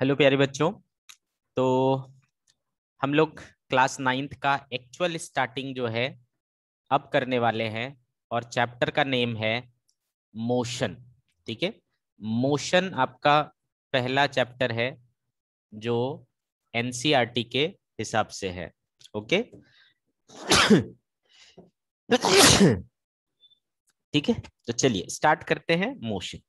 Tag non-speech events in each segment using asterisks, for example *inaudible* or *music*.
Hello प्यारे बच्चों तो हम लोग क्लास नाइन्थ का एक्चुअल स्टार्टिंग जो है अब करने वाले हैं और चैप्टर का नेम है मोशन ठीक है मोशन आपका पहला चैप्टर है जो एनसीईआरटी e के हिसाब से है ओके *coughs* ठीक है तो चलिए स्टार्ट करते हैं मोशन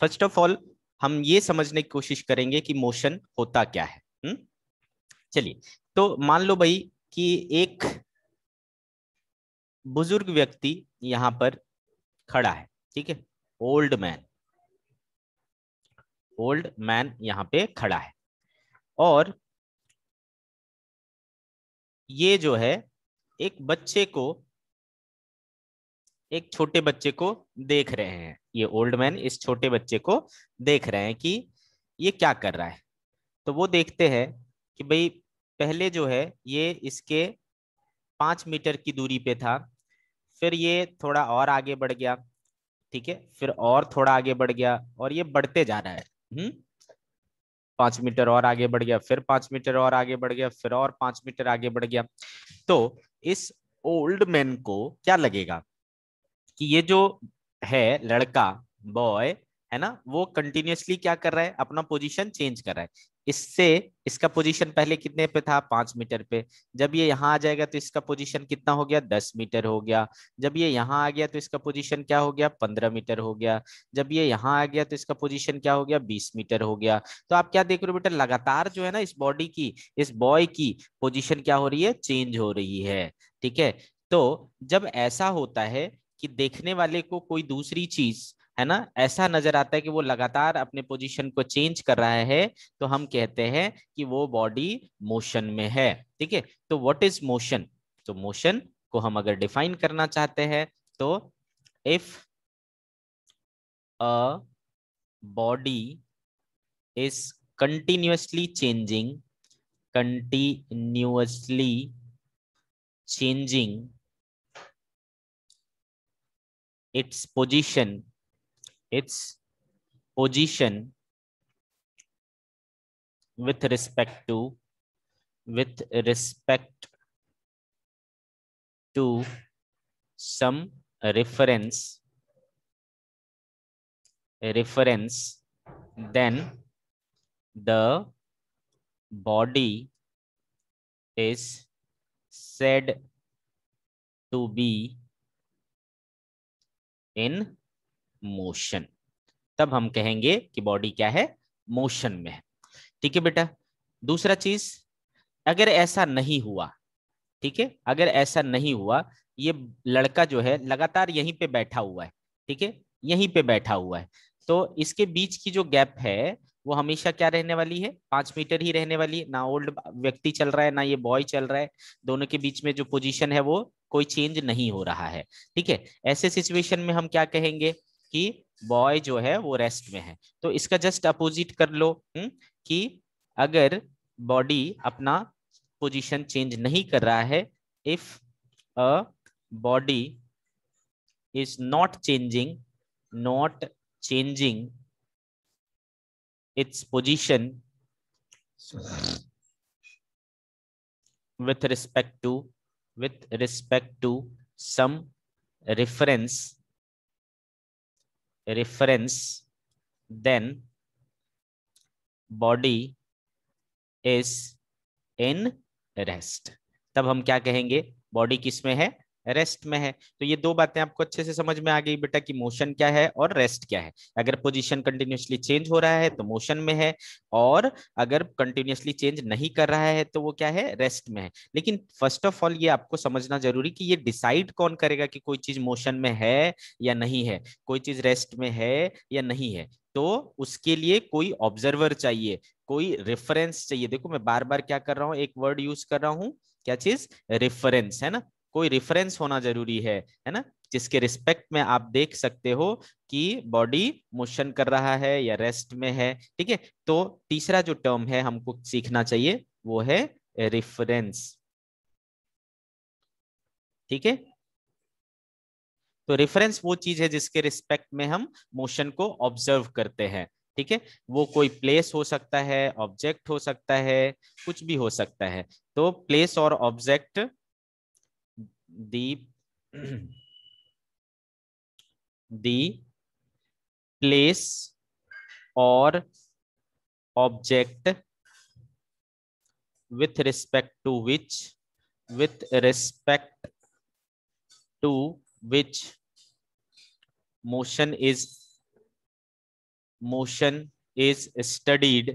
फर्स्ट ऑफ ऑल हम ये समझने की कोशिश करेंगे कि मोशन होता क्या है हम्म? चलिए तो मान लो भाई कि एक बुजुर्ग व्यक्ति यहां पर खड़ा है ठीक है ओल्ड मैन ओल्ड मैन यहां पे खड़ा है और ये जो है एक बच्चे को एक छोटे बच्चे को देख रहे हैं ये ओल्ड मैन इस छोटे बच्चे को देख रहे हैं कि ये क्या कर रहा है तो वो देखते हैं कि भाई पहले जो है ये इसके पाँच मीटर की दूरी पे था फिर ये थोड़ा और आगे बढ़ गया ठीक है फिर और थोड़ा आगे बढ़ गया और ये बढ़ते जा रहा है हम्म पांच मीटर और आगे बढ़ गया फिर पांच मीटर और आगे बढ़ गया फिर और पांच मीटर आगे बढ़ गया तो इस ओल्ड मैन को क्या लगेगा कि ये जो है लड़का बॉय है ना वो कंटिन्यूसली क्या कर रहा है अपना पोजीशन चेंज कर रहा है इससे इसका पोजीशन पहले कितने पे था पांच मीटर पे जब ये यहाँ आ जाएगा तो इसका पोजीशन कितना हो गया दस मीटर हो गया जब ये यहाँ आ गया तो इसका पोजीशन क्या हो गया पंद्रह मीटर हो गया जब ये यहाँ आ गया तो इसका पोजीशन क्या हो गया बीस मीटर हो गया तो आप क्या देख रहे हो बेटा लगातार जो है ना इस बॉडी की इस बॉय की पोजिशन क्या हो रही है चेंज हो रही है ठीक है तो जब ऐसा होता है कि देखने वाले को कोई दूसरी चीज है ना ऐसा नजर आता है कि वो लगातार अपने पोजीशन को चेंज कर रहा है तो हम कहते हैं कि वो बॉडी मोशन में है ठीक है तो व्हाट इज मोशन तो मोशन को हम अगर डिफाइन करना चाहते हैं तो if a body is continuously changing continuously changing its position, its position with respect to, with respect to some reference, reference, then the body is said to be in motion तब हम कहेंगे कि body क्या है motion में है ठीक है बेटा दूसरा चीज अगर ऐसा नहीं हुआ ठीक है अगर ऐसा नहीं हुआ ये लड़का जो है लगातार यहीं पे बैठा हुआ है ठीक है यहीं पे बैठा हुआ है तो इसके बीच की जो गैप है वो हमेशा क्या रहने वाली है पांच मीटर ही रहने वाली है ना ओल्ड व्यक्ति चल रहा है ना ये बॉय चल रहा है दोनों के बीच में जो पोजीशन है वो कोई चेंज नहीं हो रहा है ठीक है ऐसे सिचुएशन में हम क्या कहेंगे कि बॉय जो है वो रेस्ट में है तो इसका जस्ट अपोजिट कर लो हुँ? हम्म, कि अगर बॉडी अपना पोजिशन चेंज नहीं कर रहा है if a body is not changing not changing its position with respect to with respect to some reference reference then body is in rest तब हम क्या कहेंगे बॉडी किसमें है रेस्ट में है तो ये दो बातें आपको अच्छे से समझ में आ गई बेटा कि मोशन क्या है और रेस्ट क्या है अगर पोजीशन कंटिन्यूसली चेंज हो रहा है तो मोशन में है और अगर कंटिन्यूसली चेंज नहीं कर रहा है तो वो क्या है रेस्ट में है लेकिन फर्स्ट ऑफ ऑल ये आपको समझना जरूरी कि ये डिसाइड कौन करेगा कि कोई चीज मोशन में है या नहीं है कोई चीज रेस्ट में है या नहीं है तो उसके लिए कोई ऑब्जर्वर चाहिए कोई रेफरेंस चाहिए देखो मैं बार बार क्या कर रहा हूँ एक वर्ड यूज कर रहा हूँ क्या चीज रेफरेंस है ना कोई रेफरेंस होना जरूरी है है ना जिसके रिस्पेक्ट में आप देख सकते हो कि बॉडी मोशन कर रहा है या रेस्ट में है ठीक है तो तीसरा जो टर्म है हमको सीखना चाहिए वो है रेफरेंस ठीक है तो रेफरेंस वो चीज है जिसके रिस्पेक्ट में हम मोशन को ऑब्जर्व करते हैं ठीक है वो कोई प्लेस हो सकता है ऑब्जेक्ट हो सकता है कुछ भी हो सकता है तो प्लेस और object the *clears throat* the place or object with respect to which with respect to which motion is motion is studied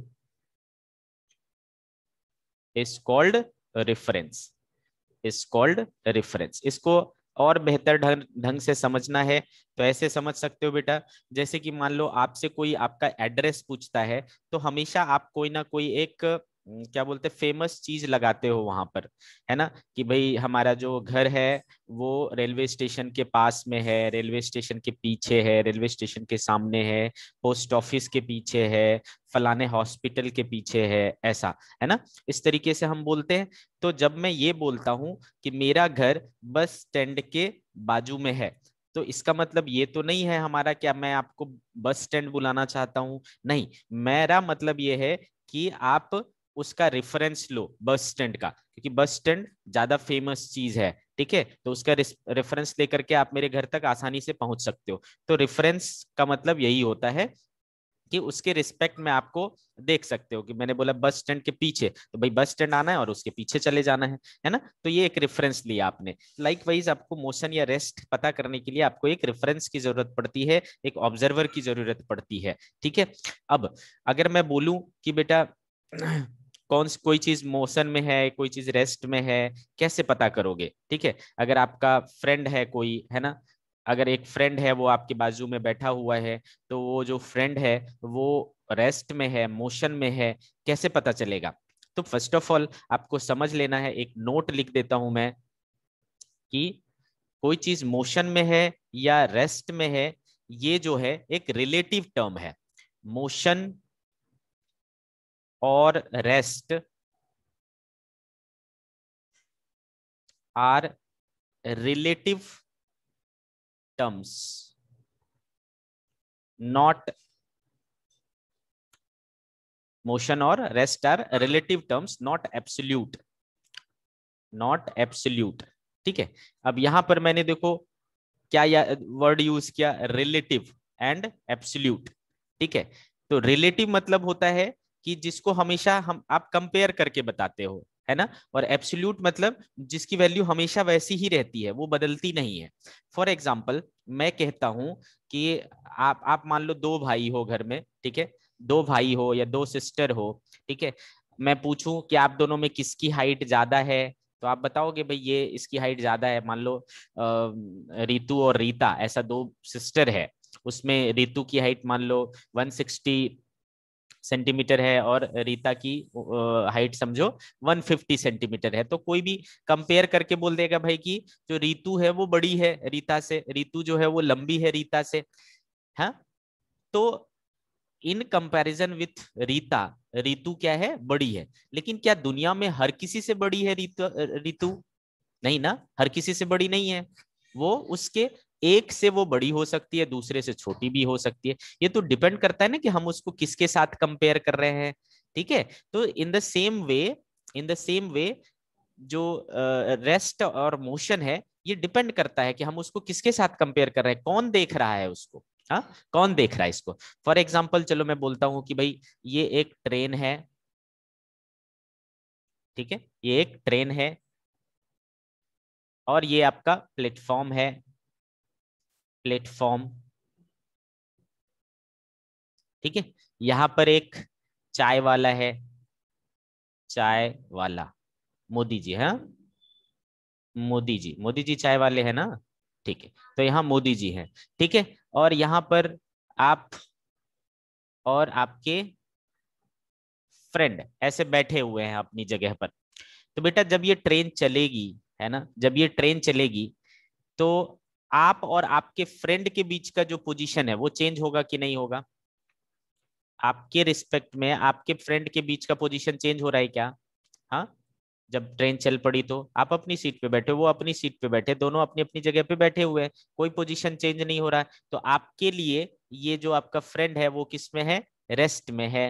is called reference is called reference इसको और बेहतर ढंग ढंग से समझना है तो ऐसे समझ सकते हो बेटा जैसे कि मान लो आपसे कोई आपका एड्रेस पूछता है तो हमेशा आप कोई ना कोई एक क्या बोलते हैं फेमस चीज लगाते हो वहां पर है ना कि भाई हमारा जो घर है वो रेलवे स्टेशन के पास में है रेलवे स्टेशन के पीछे है रेलवे स्टेशन के सामने है पोस्ट ऑफिस के पीछे है फलाने हॉस्पिटल के पीछे है ऐसा है ना इस तरीके से हम बोलते हैं तो जब मैं ये बोलता हूँ कि मेरा घर बस स्टैंड के बाजू में है तो इसका मतलब ये तो नहीं है हमारा क्या मैं आपको बस स्टैंड बुलाना चाहता हूँ नहीं मेरा मतलब ये है कि आप उसका रेफरेंस लो बस स्टैंड का क्योंकि बस स्टैंड ज्यादा फेमस चीज है ठीक है तो उसका रेफरेंस लेकर के आप मेरे घर तक आसानी से पहुंच सकते हो तो रेफरेंस का मतलब यही होता है कि उसके रिस्पेक्ट में आपको देख सकते हो कि मैंने बोला बस स्टैंड के पीछे तो भाई बस स्टैंड आना है और उसके पीछे चले जाना है है ना तो ये एक रेफरेंस लिया आपने लाइक वाइज आपको मोशन या रेस्ट पता करने के लिए आपको एक रेफरेंस की जरूरत पड़ती है एक ऑब्जर्वर की जरूरत पड़ती है ठीक है अब अगर मैं बोलूँ कि बेटा कौन कोई चीज मोशन में है कोई चीज रेस्ट में है कैसे पता करोगे ठीक है अगर आपका फ्रेंड है कोई है ना अगर एक फ्रेंड है वो आपके बाजू में बैठा हुआ है तो वो जो फ्रेंड है वो रेस्ट में है मोशन में है कैसे पता चलेगा तो फर्स्ट ऑफ ऑल आपको समझ लेना है एक नोट लिख देता हूं मैं कि कोई चीज मोशन में है या रेस्ट में है ये जो है एक रिलेटिव टर्म है मोशन और rest are relative terms not motion और rest are relative terms not absolute not absolute ठीक है अब यहां पर मैंने देखो क्या वर्ड यूज किया रिलेटिव एंड एब्सोल्यूट ठीक है तो रिलेटिव मतलब होता है कि जिसको हमेशा हम आप कंपेयर करके बताते हो है ना और एब्सोल्यूट मतलब जिसकी वैल्यू हमेशा वैसी ही रहती है वो बदलती नहीं है फॉर एग्जाम्पल मैं कहता हूँ कि आप आप मान लो दो भाई हो घर में ठीक है दो भाई हो या दो सिस्टर हो ठीक है मैं पूछूं कि आप दोनों में किसकी हाइट ज्यादा है तो आप बताओगे भाई ये इसकी हाइट ज्यादा है मान लो रितु और रीता ऐसा दो सिस्टर है उसमें रितु की हाइट मान लो सेंटीमीटर है और रीता की हाइट समझो 150 सेंटीमीटर है तो कोई भी कंपेयर करके बोल देगा भाई कि जो रीतु है वो बड़ी है रीता से रीतु जो है वो लंबी है रीता से है हाँ? तो in comparison with Rita Ritu क्या है बड़ी है लेकिन क्या दुनिया में हर किसी से बड़ी है रीतु नहीं ना हर किसी से बड़ी नहीं है वो उसके एक से वो बड़ी हो सकती है दूसरे से छोटी भी हो सकती है ये तो डिपेंड करता है ना कि हम उसको किसके साथ कंपेयर कर रहे हैं ठीक है तो in the same way in the same way जो रेस्ट uh, और मोशन है ये डिपेंड करता है कि हम उसको किसके साथ कंपेयर कर रहे हैं कौन देख रहा है उसको हाँ कौन देख रहा है इसको फॉर एग्जाम्पल चलो मैं बोलता हूं कि भाई ये एक ट्रेन है ठीक है ये एक ट्रेन है और ये आपका प्लेटफॉर्म है प्लेटफॉर्म ठीक है यहां पर एक चाय वाला है चाय वाला मोदी जी है हाँ? मोदी जी मोदी जी चाय वाले हैं ना ठीक है तो यहाँ मोदी जी हैं ठीक है और यहाँ पर आप और आपके फ्रेंड ऐसे बैठे हुए हैं अपनी जगह पर तो बेटा जब ये ट्रेन चलेगी है ना जब ये ट्रेन चलेगी तो आप और आपके फ्रेंड के बीच का जो पोजीशन है वो चेंज होगा कि नहीं होगा आपके रिस्पेक्ट में आपके फ्रेंड के बीच का पोजीशन चेंज हो रहा है क्या हाँ जब ट्रेन चल पड़ी तो आप अपनी सीट पे बैठे वो अपनी सीट पे बैठे दोनों अपनी अपनी जगह पे बैठे हुए हैं कोई पोजीशन चेंज नहीं हो रहा है तो आपके लिए ये जो आपका फ्रेंड है वो किस में है रेस्ट में है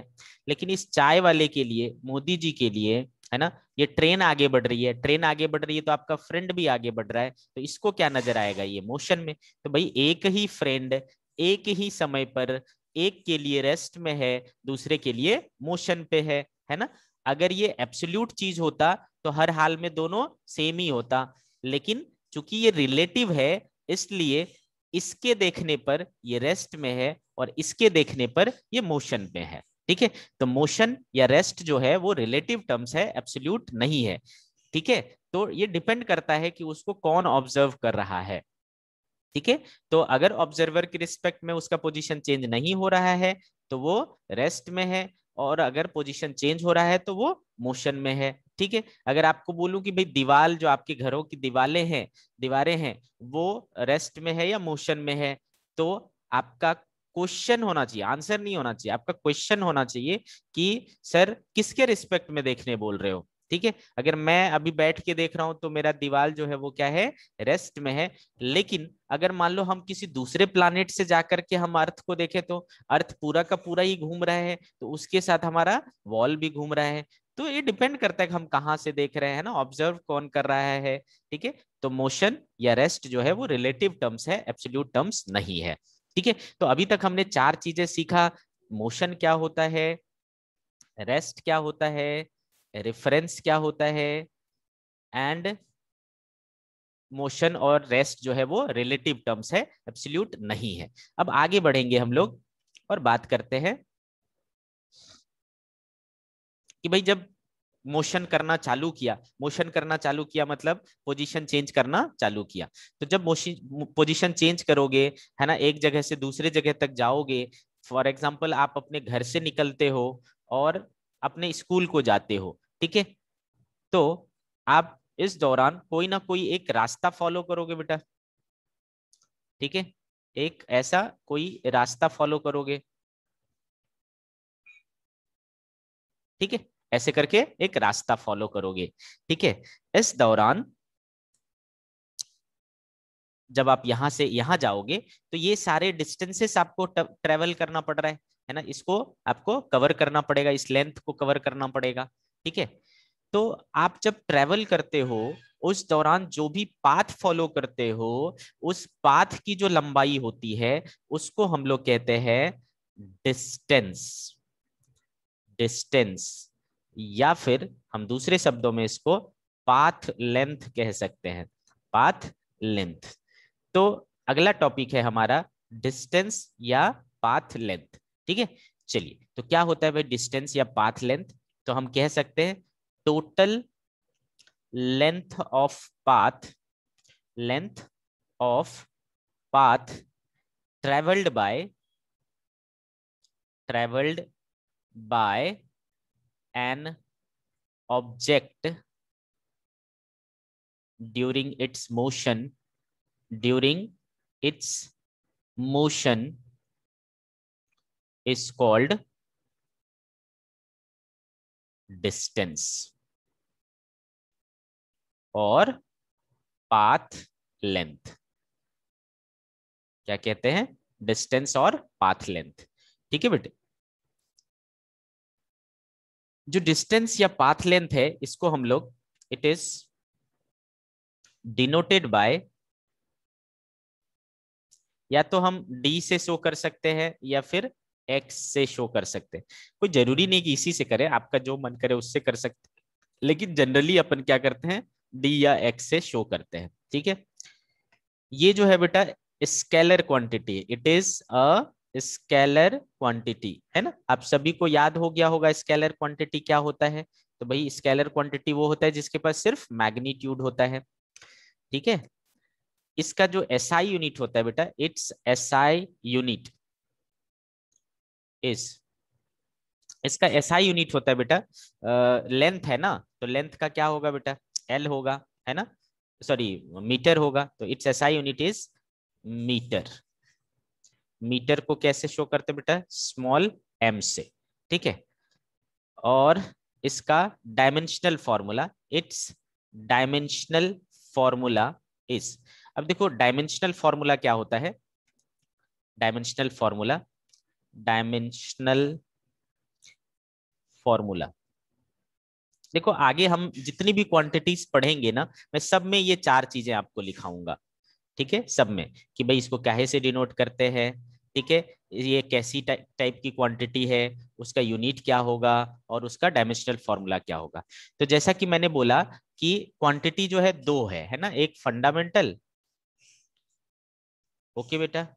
लेकिन इस चाय वाले के लिए मोदी जी के लिए है ना ये ट्रेन आगे बढ़ रही है ट्रेन आगे बढ़ रही है तो आपका फ्रेंड भी आगे बढ़ रहा है तो इसको क्या नजर आएगा ये मोशन में तो भाई एक ही फ्रेंड एक ही समय पर एक के लिए रेस्ट में है दूसरे के लिए मोशन पे है है ना अगर ये एब्सोल्यूट चीज होता तो हर हाल में दोनों सेम ही होता लेकिन चूंकि ये रिलेटिव है इसलिए इसके देखने पर ये रेस्ट में है और इसके देखने पर ये मोशन पे है ठीक है तो मोशन या रेस्ट जो है वो रिलेटिव टर्म्स है एब्सोल्यूट नहीं है ठीक है तो ये डिपेंड करता है कि उसको कौन ऑब्जर्व कर रहा है ठीक है तो अगर ऑब्जर्वर के रिस्पेक्ट में उसका पोजीशन चेंज नहीं हो रहा है तो वो रेस्ट में है और अगर पोजीशन चेंज हो रहा है तो वो मोशन में है ठीक है अगर आपको बोलूं कि भाई दीवार जो आपके घरों की दीवारें हैं दीवारें हैं वो रेस्ट में है या मोशन में है तो आपका क्वेश्चन होना चाहिए आंसर नहीं होना चाहिए आपका क्वेश्चन होना चाहिए कि सर किसके रिस्पेक्ट में देखने बोल रहे हो ठीक है अगर मैं अभी बैठ के देख रहा हूं तो मेरा दीवार जो है वो क्या है रेस्ट में है लेकिन अगर मान लो हम किसी दूसरे प्लानिट से जाकर के हम अर्थ को देखें तो अर्थ पूरा का पूरा ही घूम रहा है तो उसके साथ हमारा वॉल भी घूम रहा है तो ये डिपेंड करता है कि हम कहाँ से देख रहे हैं ना ऑब्जर्व कौन कर रहा है ठीक है तो मोशन या रेस्ट जो है वो रिलेटिव टर्म्स है एब्सोल्यूट टर्म्स नहीं है ठीक है तो अभी तक हमने चार चीजें सीखा मोशन क्या होता है रेस्ट क्या होता है रेफरेंस क्या होता है एंड मोशन और रेस्ट जो है वो रिलेटिव टर्म्स है एब्सोल्यूट नहीं है अब आगे बढ़ेंगे हम लोग और बात करते हैं कि भाई जब मोशन करना चालू किया मोशन करना चालू किया मतलब पोजीशन चेंज करना चालू किया तो जब मोशन पोजीशन चेंज करोगे है ना एक जगह से दूसरे जगह तक जाओगे फॉर एग्जाम्पल आप अपने घर से निकलते हो और अपने स्कूल को जाते हो ठीक है तो आप इस दौरान कोई ना कोई एक रास्ता फॉलो करोगे बेटा ठीक है एक ऐसा कोई रास्ता फॉलो करोगे ठीक है ऐसे करके एक रास्ता फॉलो करोगे ठीक है इस दौरान जब आप यहां से यहां जाओगे तो ये सारे डिस्टेंसेस आपको ट्रेवल करना पड़ रहा है है ना इसको आपको कवर करना पड़ेगा इस लेंथ को कवर करना पड़ेगा ठीक है तो आप जब ट्रेवल करते हो उस दौरान जो भी पाथ फॉलो करते हो उस पाथ की जो लंबाई होती है उसको हम लोग कहते हैं डिस्टेंस डिस्टेंस या फिर हम दूसरे शब्दों में इसको पाथ लेंथ कह सकते हैं पाथ लेंथ तो अगला टॉपिक है हमारा डिस्टेंस या पाथ लेंथ ठीक है चलिए तो क्या होता है भाई डिस्टेंस या पाथ लेंथ तो हम कह सकते हैं total length of path length of path travelled by travelled by an object during its motion during its motion is called distance or path length क्या कहते हैं डिस्टेंस और पाथ लेंथ ठीक है बेटे जो डिस्टेंस या पाथ लेंथ है इसको हम लोग इट इज डिनोटेड बाय या तो हम डी से शो कर सकते हैं या फिर एक्स से शो कर सकते हैं कोई जरूरी नहीं कि इसी से करें आपका जो मन करे उससे कर सकते लेकिन जनरली अपन क्या करते हैं डी या एक्स से शो करते हैं ठीक है ये जो है बेटा scalar quantity it is a scalar quantity है ना आप सभी को याद हो गया होगा स्केलर क्वांटिटी क्या होता है तो भाई स्केलर क्वांटिटी वो होता है जिसके पास सिर्फ मैग्नीट्यूड होता है ठीक है इसका जो एस SI यूनिट होता है बेटा इट्स एस SI यूनिट इस इसका एस SI यूनिट होता है बेटा लेंथ uh, है ना तो लेंथ का क्या होगा बेटा एल होगा है ना सॉरी मीटर होगा तो its S SI unit is metre metre को कैसे शो करते बेटा स्मॉल एम से ठीक है और इसका dimensional formula it's dimensional formula is अब देखो डायमेंशनल फॉर्मूला क्या होता है डायमेंशनल फॉर्मूला डायमेंशनल फॉर्मूला देखो आगे हम जितनी भी क्वांटिटीज पढ़ेंगे ना मैं सब में ये चार चीजें आपको लिखाऊंगा ठीक है सब में कि भाई इसको कहे से डिनोट करते हैं ठीक है ये कैसी टाइप टाइप की क्वांटिटी है उसका यूनिट क्या होगा और उसका डायमेंशनल फॉर्मूला क्या होगा तो जैसा कि मैंने बोला कि क्वांटिटी जो है दो है है ना एक फंडामेंटल ओके बेटा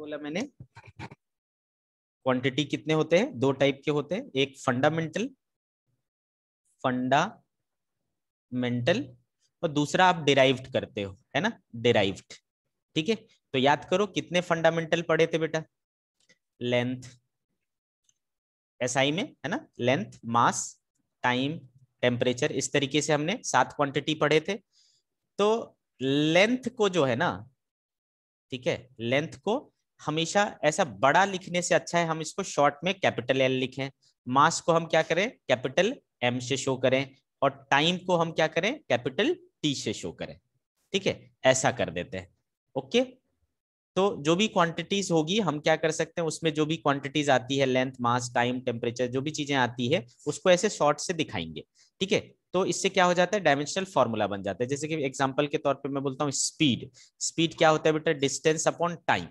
बोला मैंने क्वांटिटी कितने होते हैं दो टाइप के होते हैं एक फंडामेंटल फंडामेंटल और दूसरा आप डिराइव्ड करते हो है ना डिराइव्ड ठीक है तो याद करो कितने फंडामेंटल पढ़े थे बेटा लेंथ एसआई में है ना लेंथ मास टाइम टेम्परेचर इस तरीके से हमने सात क्वांटिटी पढ़े थे तो लेंथ को जो है ना ठीक है लेंथ को हमेशा ऐसा बड़ा लिखने से अच्छा है हम इसको शॉर्ट में कैपिटल एल लिखें मास को हम क्या करें कैपिटल एम से शो करें और टाइम को हम क्या करें कैपिटल टी से शो करें ठीक है ऐसा कर देते हैं ओके तो जो भी क्वांटिटीज होगी हम क्या कर सकते हैं उसमें जो भी क्वांटिटीज आती है लेंथ मास टाइम टेम्परेचर जो भी चीजें आती है उसको ऐसे शॉर्ट से दिखाएंगे ठीक है तो इससे क्या हो जाता है डायमेंशनल फॉर्मूला बन जाता है जैसे कि एग्जाम्पल के तौर पर मैं बोलता हूँ स्पीड स्पीड क्या होता है बेटा डिस्टेंस अपॉन टाइम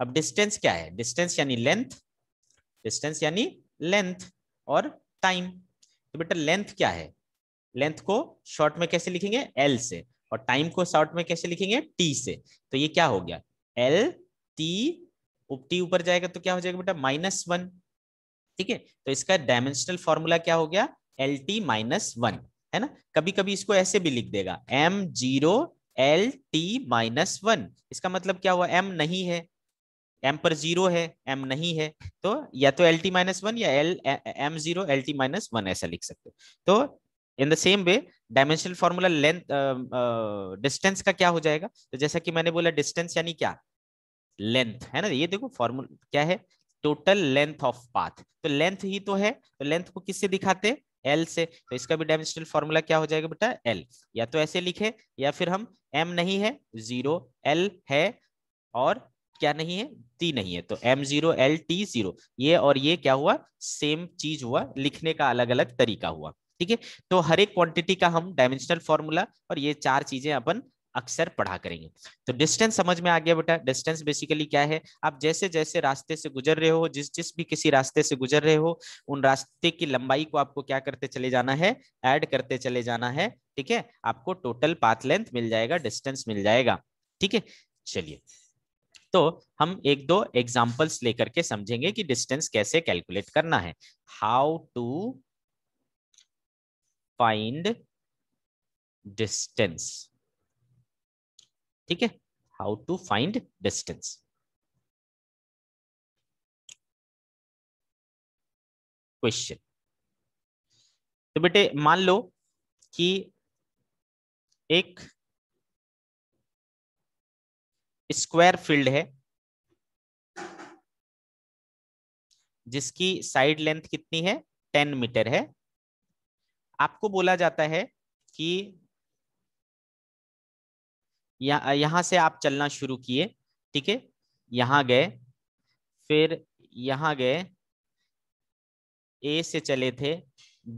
अब डिस्टेंस क्या है डिस्टेंस यानी लेंथ डिस्टेंस यानी लेंथ और टाइम तो बेटा लेंथ क्या है लेंथ को शॉर्ट में कैसे लिखेंगे एल से और टाइम को शॉर्ट में कैसे लिखेंगे टी से तो ये क्या हो गया एल टी टी ऊपर जाएगा तो क्या हो जाएगा बेटा माइनस वन ठीक है तो इसका डायमेंशनल फॉर्मूला क्या हो गया एल टी माइनस वन है ना कभी कभी इसको ऐसे भी लिख देगा M zero L T minus one इसका मतलब क्या हुआ एम नहीं है एम पर जीरो है एम नहीं है तो या तो एल टी माइनस वन या L M zero L T minus one ऐसा लिख सकते तो in the same way dimensional formula length distance का क्या हो जाएगा तो जैसा कि मैंने बोला डिस्टेंस यानी क्या लेंथ है ना ये देखो फॉर्मूला क्या है टोटल लेंथ ऑफ पाथ तो लेंथ ही तो है तो लेंथ को किससे दिखाते एल से तो इसका भी डायमेंशनल फॉर्मूला क्या हो जाएगा बेटा एल या तो ऐसे लिखे या फिर हम एम नहीं है जीरो एल है और क्या नहीं है टी नहीं है तो M zero L T zero ये और ये क्या हुआ सेम चीज हुआ लिखने का अलग अलग तरीका हुआ ठीक है तो हर एक क्वांटिटी का हम डायमेंशनल फॉर्मूला और ये चार चीजें अपन अक्सर पढ़ा करेंगे तो डिस्टेंस समझ में आ गया बेटा डिस्टेंस बेसिकली क्या है आप जैसे जैसे रास्ते से गुजर रहे हो जिस जिस भी किसी रास्ते से गुजर रहे हो उन रास्ते की लंबाई को आपको क्या करते चले जाना है ऐड करते चले जाना है ठीक है आपको टोटल पाथ लेंथ मिल जाएगा डिस्टेंस मिल जाएगा ठीक है चलिए तो हम एक दो एग्जाम्पल्स लेकर के समझेंगे कि डिस्टेंस कैसे कैलकुलेट करना है हाउ टू फाइंड डिस्टेंस ठीक है how to find distance question तो बेटे मान लो कि एक स्क्वायर फील्ड है जिसकी साइड लेंथ कितनी है टेन मीटर है आपको बोला जाता है कि यहां से आप चलना शुरू किए ठीक है यहां गए फिर यहां गए ए से चले थे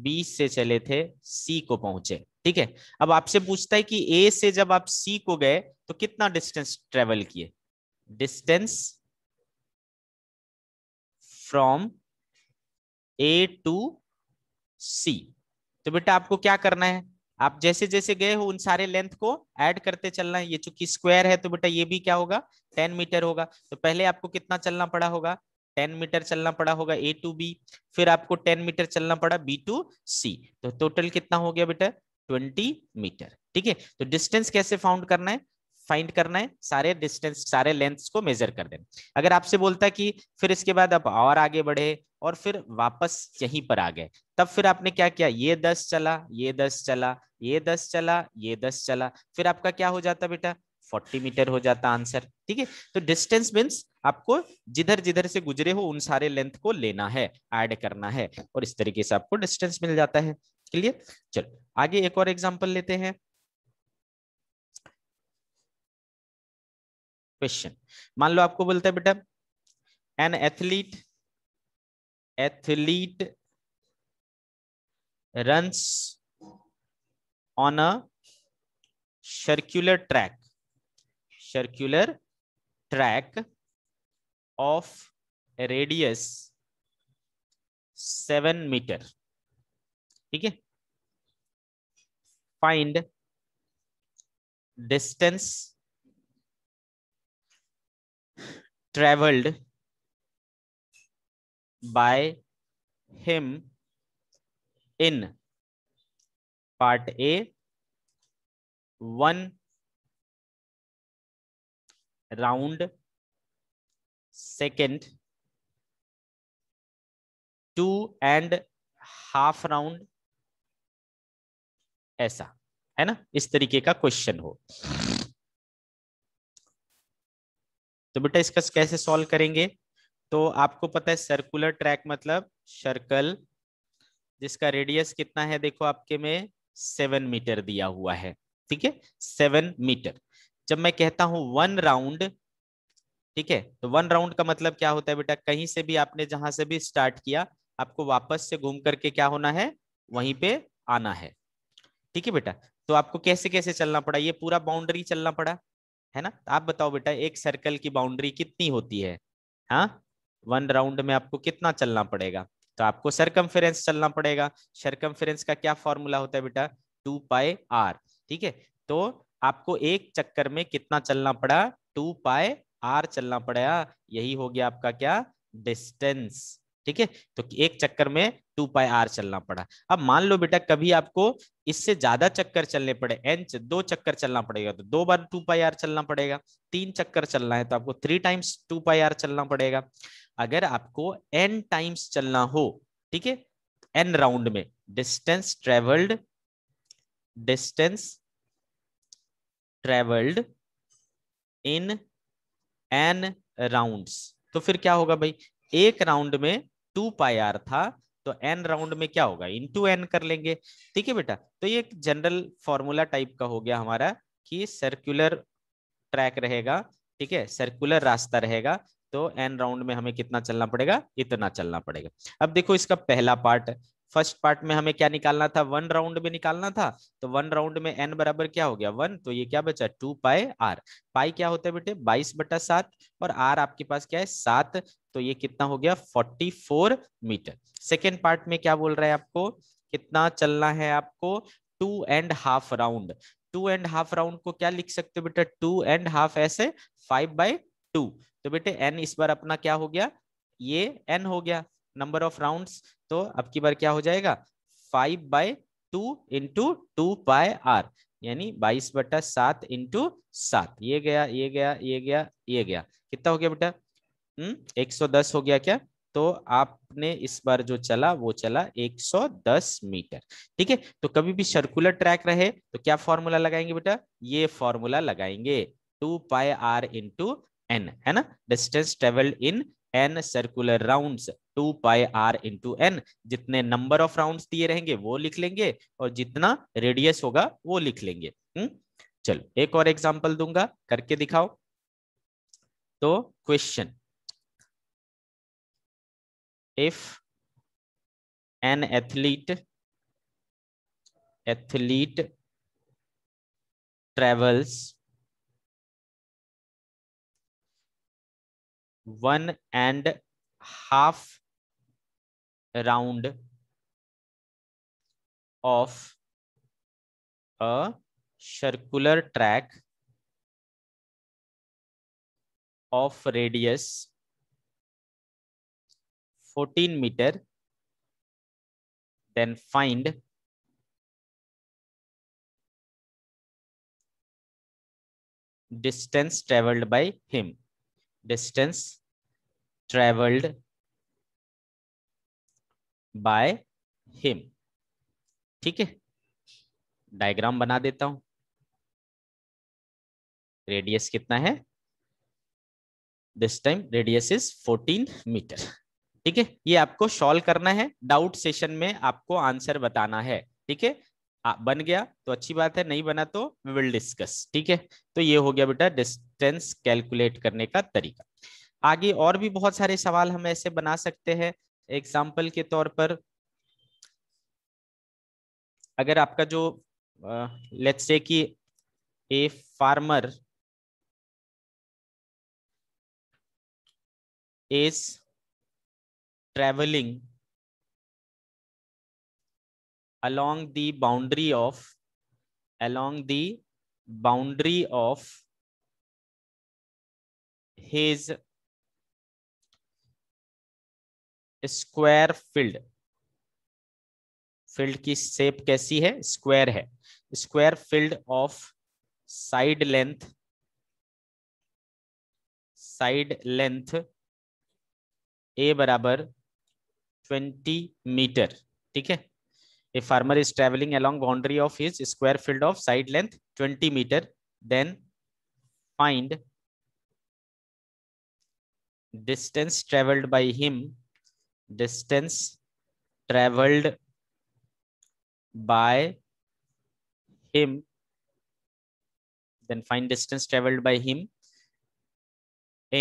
बी से चले थे सी को पहुंचे ठीक है अब आपसे पूछता है कि ए से जब आप सी को गए तो कितना डिस्टेंस ट्रेवल किए distance from A to C तो बेटा आपको क्या करना है आप जैसे जैसे गए हो उन सारे लेंथ को ऐड करते चलना है ये चूंकि स्क्वायर है तो बेटा ये भी क्या होगा टेन मीटर होगा तो पहले आपको कितना चलना पड़ा होगा टेन मीटर चलना पड़ा होगा ए टू बी फिर आपको टेन मीटर चलना पड़ा बी टू सी तो टोटल कितना हो गया बेटा ट्वेंटी मीटर ठीक है तो डिस्टेंस कैसे फाउंड करना है फाइंड करना है सारे डिस्टेंस सारे लेंथ्स को मेजर कर देना अगर आपसे बोलता कि फिर इसके बाद आप और आगे बढ़े और फिर वापस यहीं पर आ गए तब फिर आपने क्या किया ये दस चला ये दस चला ये दस चला ये दस चला फिर आपका क्या हो जाता बेटा फोर्टी मीटर हो जाता आंसर ठीक है तो डिस्टेंस मीन्स आपको जिधर जिधर से गुजरे हो उन सारे लेंथ को लेना है ऐड करना है और इस तरीके से आपको डिस्टेंस मिल जाता है क्लियर चलो आगे एक और एग्जाम्पल लेते हैं क्वेश्चन मान लो आपको बोलते हैं बेटा an athlete athlete runs on a circular track circular track of radius seven metre ठीक है find distance traveled by him in part A one round second two and half round ऐसा है ना इस तरीके का क्वेश्चन हो तो बेटा इसका कैसे सॉल्व करेंगे तो आपको पता है सर्कुलर ट्रैक मतलब सर्कल जिसका रेडियस कितना है देखो आपके में सेवन मीटर दिया हुआ है ठीक है सेवन मीटर जब मैं कहता हूं वन राउंड ठीक है तो वन राउंड का मतलब क्या होता है बेटा कहीं से भी आपने जहां से भी स्टार्ट किया आपको वापस से घूम करके क्या होना है वहीं पे आना है ठीक है बेटा तो आपको कैसे कैसे चलना पड़ा ये पूरा बाउंड्री चलना पड़ा है ना आप बताओ बेटा एक सर्कल की बाउंड्री कितनी होती है हाँ वन राउंड में आपको कितना चलना पड़ेगा तो आपको सरकम चलना पड़ेगा सरकम का क्या फॉर्मूला होता है बेटा टू पाए आर ठीक है तो आपको एक चक्कर में कितना चलना पड़ा टू पाए आर चलना पड़ा यही हो गया आपका क्या डिस्टेंस ठीक है तो एक चक्कर में टू पाई आर चलना पड़ा अब मान लो बेटा कभी आपको इससे ज्यादा चक्कर चलने पड़े एन दो चक्कर चलना पड़ेगा तो दो बार टू पाई आर चलना पड़ेगा तीन चक्कर चलना है तो आपको three times two pi r चलना पड़ेगा अगर आपको एन टाइम्स चलना हो ठीक है एन राउंड में distance travelled distance travelled in n rounds तो फिर क्या होगा भाई एक राउंड में टू पाई आर था तो एन राउंड में क्या होगा इन टू एन कर लेंगे ठीक है बेटा तो ये जनरल फॉर्मूला टाइप का हो गया हमारा कि सर्कुलर ट्रैक रहेगा ठीक है सर्कुलर रास्ता रहेगा तो एन राउंड में हमें कितना चलना पड़ेगा इतना चलना पड़ेगा अब देखो इसका पहला पार्ट फर्स्ट पार्ट में हमें क्या निकालना था वन राउंड में निकालना था तो वन राउंड में एन बराबर क्या हो गया वन तो ये क्या बचा टू पाई आर पाई क्या होता है बेटे बाईस बटा सात और आर आपके पास क्या है सात तो ये कितना हो गया 44 मीटर सेकेंड पार्ट में क्या बोल रहा है आपको कितना चलना है आपको two and half round two and half round को क्या लिख सकते हो बेटा टू एंड हाफ ऐसे फाइव बाई टू तो बेटे एन इस बार अपना क्या हो गया ये एन हो गया नंबर ऑफ राउंड तो अब की बार क्या हो जाएगा five by two into two by r यानी बाईस बटा सात इंटू सात ये गया ये गया ये गया ये गया कितना हो गया बेटा हम्म, एक सौ दस हो गया क्या तो आपने इस बार जो चला वो चला 110 मीटर ठीक है तो कभी भी सर्कुलर ट्रैक रहे तो क्या फॉर्मूला लगाएंगे बेटा ये फॉर्मूला लगाएंगे two pi r into n है ना distance travelled in n circular rounds two pi r into n जितने नंबर ऑफ राउंड्स दिए रहेंगे वो लिख लेंगे और जितना रेडियस होगा वो लिख लेंगे हुँ? हम्म, चलो एक और एग्जाम्पल दूंगा करके दिखाओ तो question if an athlete athlete travels one and half round of a circular track of radius 14 meter, then find distance traveled by him. Distance traveled by him. ठीक है डायग्राम बना देता हूं रेडियस कितना है this time radius is 14 metre ठीक है ये आपको सॉल्व करना है डाउट सेशन में आपको आंसर बताना है ठीक है बन गया तो अच्छी बात है नहीं बना तो वी विल डिस्कस ठीक है तो ये हो गया बेटा डिस्टेंस कैलकुलेट करने का तरीका आगे और भी बहुत सारे सवाल हम ऐसे बना सकते हैं एग्जाम्पल के तौर पर अगर आपका जो लेट्स से कि a farmer is travelling along the boundary of along the boundary of his square field field की शेप कैसी है स्क्वायर है square field of side length side length a बराबर ट्वेंटी मीटर ठीक है a farmer is travelling along boundary of his square field of side length twenty metre then find distance travelled by him distance travelled by him then find distance travelled by him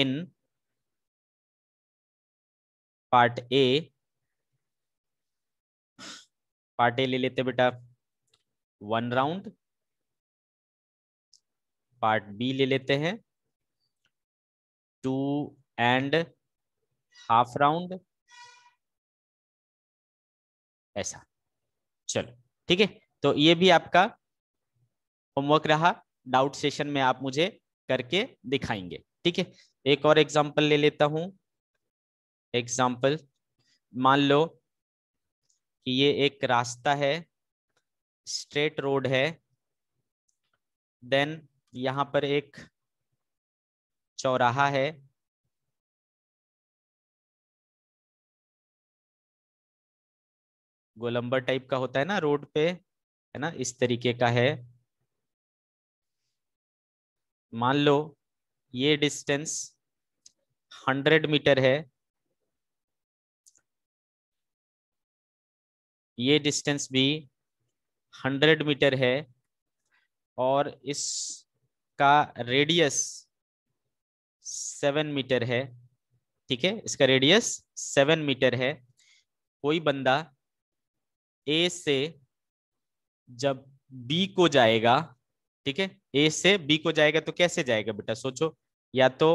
in part A पार्टे ले लेते बेटा one round part B ले लेते हैं to and half round ऐसा चलो ठीक है तो ये भी आपका होमवर्क रहा डाउट सेशन में आप मुझे करके दिखाएंगे ठीक है एक और एग्जांपल ले लेता हूं एग्जांपल मान लो कि ये एक रास्ता है स्ट्रेट रोड है देन यहाँ पर एक चौराहा है गोलंबर टाइप का होता है ना रोड पे है ना इस तरीके का है मान लो ये डिस्टेंस हंड्रेड मीटर है ये डिस्टेंस भी हंड्रेड मीटर है और इसका रेडियस सेवन मीटर है ठीक है इसका रेडियस सेवन मीटर है कोई बंदा ए से जब बी को जाएगा ठीक है ए से बी को जाएगा तो कैसे जाएगा बेटा सोचो या तो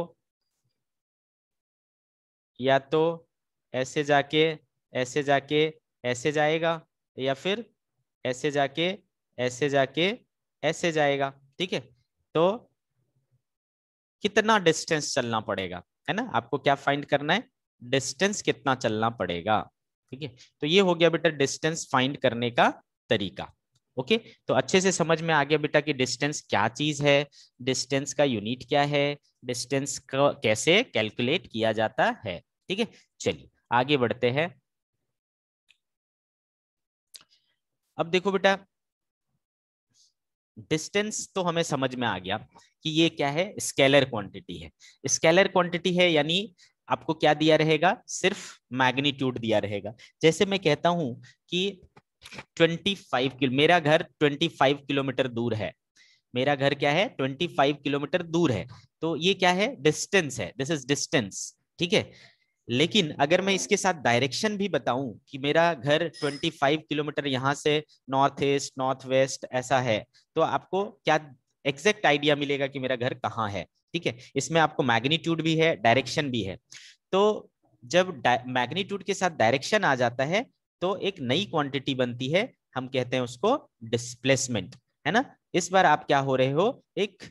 या तो ऐसे जाके ऐसे जाके ऐसे जाएगा या फिर ऐसे जाके ऐसे जाके ऐसे जाएगा ठीक है तो कितना डिस्टेंस चलना पड़ेगा है ना आपको क्या फाइंड करना है डिस्टेंस कितना चलना पड़ेगा ठीक है तो ये हो गया बेटा डिस्टेंस फाइंड करने का तरीका ओके तो अच्छे से समझ में आ गया बेटा कि डिस्टेंस क्या चीज है डिस्टेंस का यूनिट क्या है डिस्टेंस कैसे कैलकुलेट किया जाता है ठीक है चलिए आगे बढ़ते हैं अब देखो बेटा डिस्टेंस तो हमें समझ में आ गया कि ये क्या है स्केलर क्वांटिटी है स्केलर क्वांटिटी है यानी आपको क्या दिया रहेगा सिर्फ मैग्नीट्यूड दिया रहेगा जैसे मैं कहता हूं कि 25 किलो मेरा घर 25 किलोमीटर दूर है मेरा घर क्या है 25 किलोमीटर दूर है तो ये क्या है डिस्टेंस है दिस इज डिस्टेंस ठीक है लेकिन अगर मैं इसके साथ डायरेक्शन भी बताऊं कि मेरा घर 25 किलोमीटर यहाँ से नॉर्थ ईस्ट नॉर्थ वेस्ट ऐसा है तो आपको क्या एग्जैक्ट आइडिया मिलेगा कि मेरा घर कहाँ है ठीक है इसमें आपको मैग्नीट्यूड भी है डायरेक्शन भी है तो जब मैग्नीट्यूड के साथ डायरेक्शन आ जाता है तो एक नई क्वांटिटी बनती है हम कहते हैं उसको डिस्प्लेसमेंट है ना इस बार आप क्या हो रहे हो एक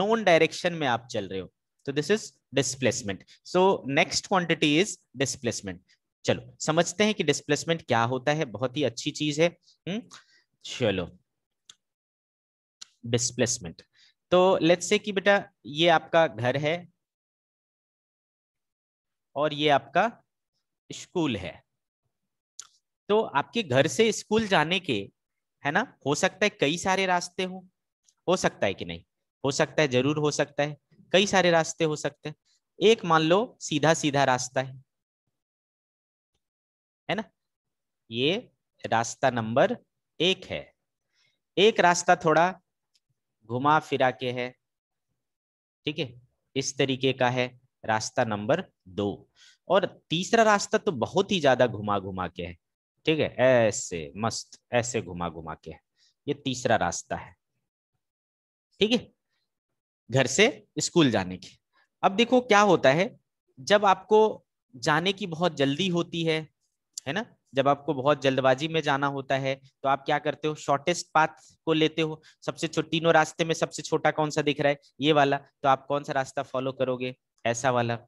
नॉन डायरेक्शन में आप चल रहे हो तो this is displacement so next quantity is displacement चलो समझते हैं कि डिस्प्लेसमेंट क्या होता है बहुत ही अच्छी चीज है हुँ? हम्म, चलो डिस्प्लेसमेंट तो लेट्स से कि बेटा ये आपका घर है और ये आपका स्कूल है तो आपके घर से स्कूल जाने के है ना हो सकता है कई सारे रास्ते हो हो सकता है कि नहीं हो सकता है जरूर हो सकता है कई सारे रास्ते हो सकते हैं एक मान लो सीधा सीधा रास्ता है है ना ये रास्ता नंबर एक है एक रास्ता थोड़ा घुमा फिरा के है ठीक है इस तरीके का है रास्ता नंबर दो और तीसरा रास्ता तो बहुत ही ज्यादा घुमा घुमा के है ठीक है ऐसे मस्त ऐसे घुमा घुमा के है ये तीसरा रास्ता है ठीक है घर से स्कूल जाने की अब देखो क्या होता है जब आपको जाने की बहुत जल्दी होती है है ना जब आपको बहुत जल्दबाजी में जाना होता है तो आप क्या करते हो शॉर्टेस्ट पाथ को लेते हो सबसे तीनों रास्ते में सबसे छोटा कौन सा दिख रहा है ये वाला तो आप कौन सा रास्ता फॉलो करोगे ऐसा वाला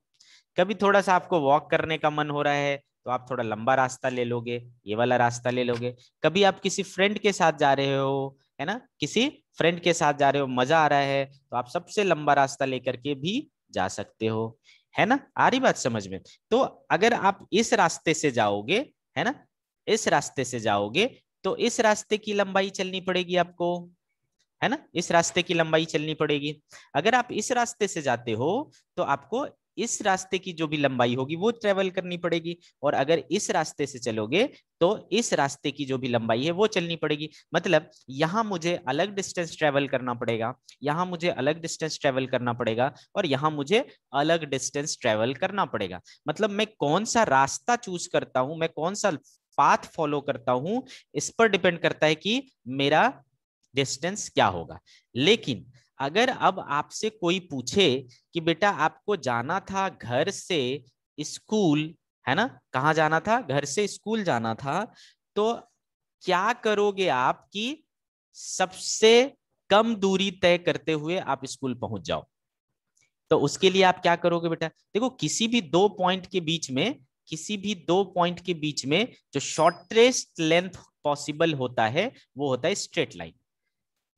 कभी थोड़ा सा आपको वॉक करने का मन हो रहा है तो आप थोड़ा लंबा रास्ता ले लोगे ये वाला रास्ता ले लोगे कभी आप किसी फ्रेंड के साथ जा रहे हो है ना किसी फ्रेंड के साथ जा रहे हो मजा आ रहा है तो आप सबसे लंबा रास्ता लेकर के भी जा सकते हो है ना आ रही बात समझ में तो अगर आप इस रास्ते से जाओगे है ना इस रास्ते से जाओगे तो इस रास्ते की लंबाई चलनी पड़ेगी आपको है ना इस रास्ते की लंबाई चलनी पड़ेगी अगर आप इस रास्ते से जाते हो तो आपको इस रास्ते की जो भी लंबाई होगी वो ट्रेवल करनी पड़ेगी और अगर इस रास्ते से चलोगे तो इस रास्ते की जो भी लंबाई है वो चलनी पड़ेगी मतलब यहाँ मुझे अलग डिस्टेंस ट्रेवल करना पड़ेगा यहाँ मुझे अलग डिस्टेंस ट्रेवल करना पड़ेगा और यहाँ मुझे अलग डिस्टेंस ट्रेवल करना पड़ेगा मतलब मैं कौन सा रास्ता चूज करता हूँ मैं कौन सा पाथ फॉलो करता हूँ इस पर डिपेंड करता है कि मेरा डिस्टेंस क्या होगा लेकिन अगर अब आपसे कोई पूछे कि बेटा आपको जाना था घर से स्कूल है ना कहा जाना था घर से स्कूल जाना था तो क्या करोगे आप कि सबसे कम दूरी तय करते हुए आप स्कूल पहुंच जाओ तो उसके लिए आप क्या करोगे बेटा देखो किसी भी दो पॉइंट के बीच में किसी भी दो पॉइंट के बीच में जो शॉर्टेस्ट लेंथ पॉसिबल होता है वो होता है स्ट्रेट लाइन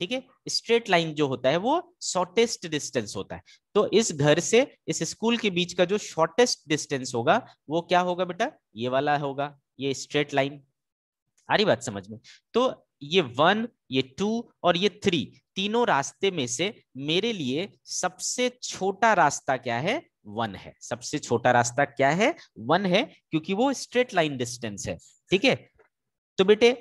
ठीक है स्ट्रेट लाइन जो होता है वो शॉर्टेस्ट डिस्टेंस होता है तो इस घर से इस स्कूल के बीच का जो शॉर्टेस्ट डिस्टेंस होगा वो क्या होगा बेटा ये वाला होगा ये स्ट्रेट लाइन आ रही बात समझ में तो ये वन ये टू और ये थ्री तीनों रास्ते में से मेरे लिए सबसे छोटा रास्ता क्या है वन है सबसे छोटा रास्ता क्या है वन है क्योंकि वो स्ट्रेट लाइन डिस्टेंस है ठीक है तो बेटे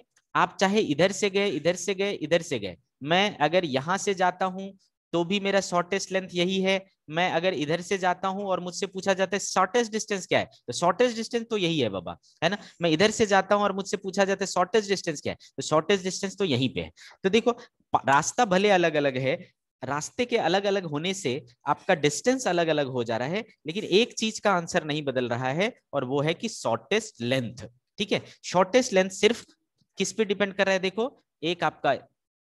आप चाहे इधर से गए इधर से गए इधर से गए मैं अगर यहाँ से जाता हूँ तो भी मेरा शॉर्टेस्ट लेंथ यही है मैं अगर इधर से जाता हूं और मुझसे पूछा जाता है शॉर्टेस्ट डिस्टेंस क्या है तो शॉर्टेस्ट डिस्टेंस तो यही है बाबा है ना मैं इधर से जाता हूं और मुझसे पूछा जाता है शॉर्टेस्ट डिस्टेंस क्या है तो शॉर्टेस्ट डिस्टेंस तो यहीं पे है तो देखो रास्ता भले अलग अलग है रास्ते के अलग अलग होने से आपका डिस्टेंस अलग अलग हो जा रहा है लेकिन एक चीज का आंसर नहीं बदल रहा है और वो है कि शॉर्टेस्ट लेंथ ठीक है शॉर्टेस्ट लेंथ सिर्फ किस पे डिपेंड कर रहा है देखो एक आपका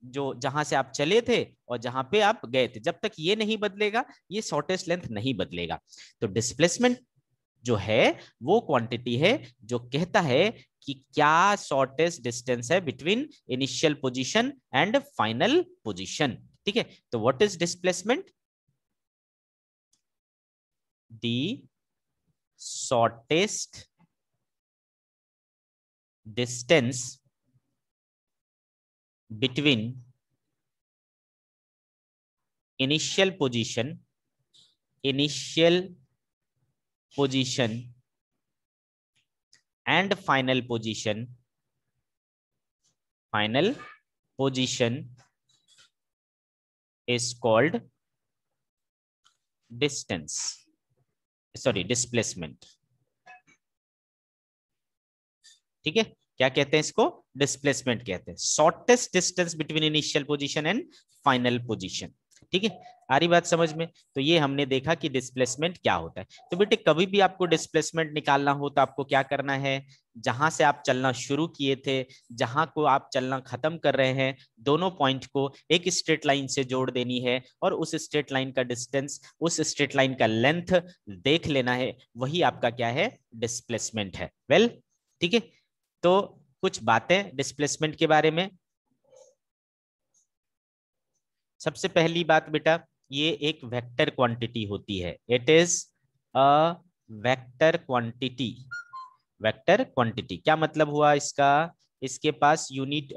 जो जहां से आप चले थे और जहां पे आप गए थे जब तक ये नहीं बदलेगा ये शॉर्टेस्ट लेंथ नहीं बदलेगा तो डिस्प्लेसमेंट जो है वो क्वांटिटी है जो कहता है कि क्या शॉर्टेस्ट डिस्टेंस है between initial position and final position ठीक है तो what is displacement the shortest distance between initial position initial position and final position final position is called distance sorry displacement ठीक है क्या कहते हैं इसको डिस्प्लेसमेंट कहते हैं shortest distance between initial position and final position ठीक है आरी बात समझ में तो ये हमने देखा कि डिस्प्लेसमेंट क्या होता है तो बेटे कभी भी आपको डिस्प्लेसमेंट निकालना हो तो आपको क्या करना है जहां से आप चलना शुरू किए थे जहां को आप चलना खत्म कर रहे हैं दोनों पॉइंट को एक स्ट्रेट लाइन से जोड़ देनी है और उस स्ट्रेट लाइन का डिस्टेंस उस स्ट्रेट लाइन का लेंथ देख लेना है वही आपका क्या है डिस्प्लेसमेंट है वेल ठीक है तो कुछ बातें डिस्प्लेसमेंट के बारे में सबसे पहली बात बेटा ये एक वेक्टर क्वांटिटी होती है it is a vector quantity vector quantity क्या मतलब हुआ इसका इसके पास यूनिट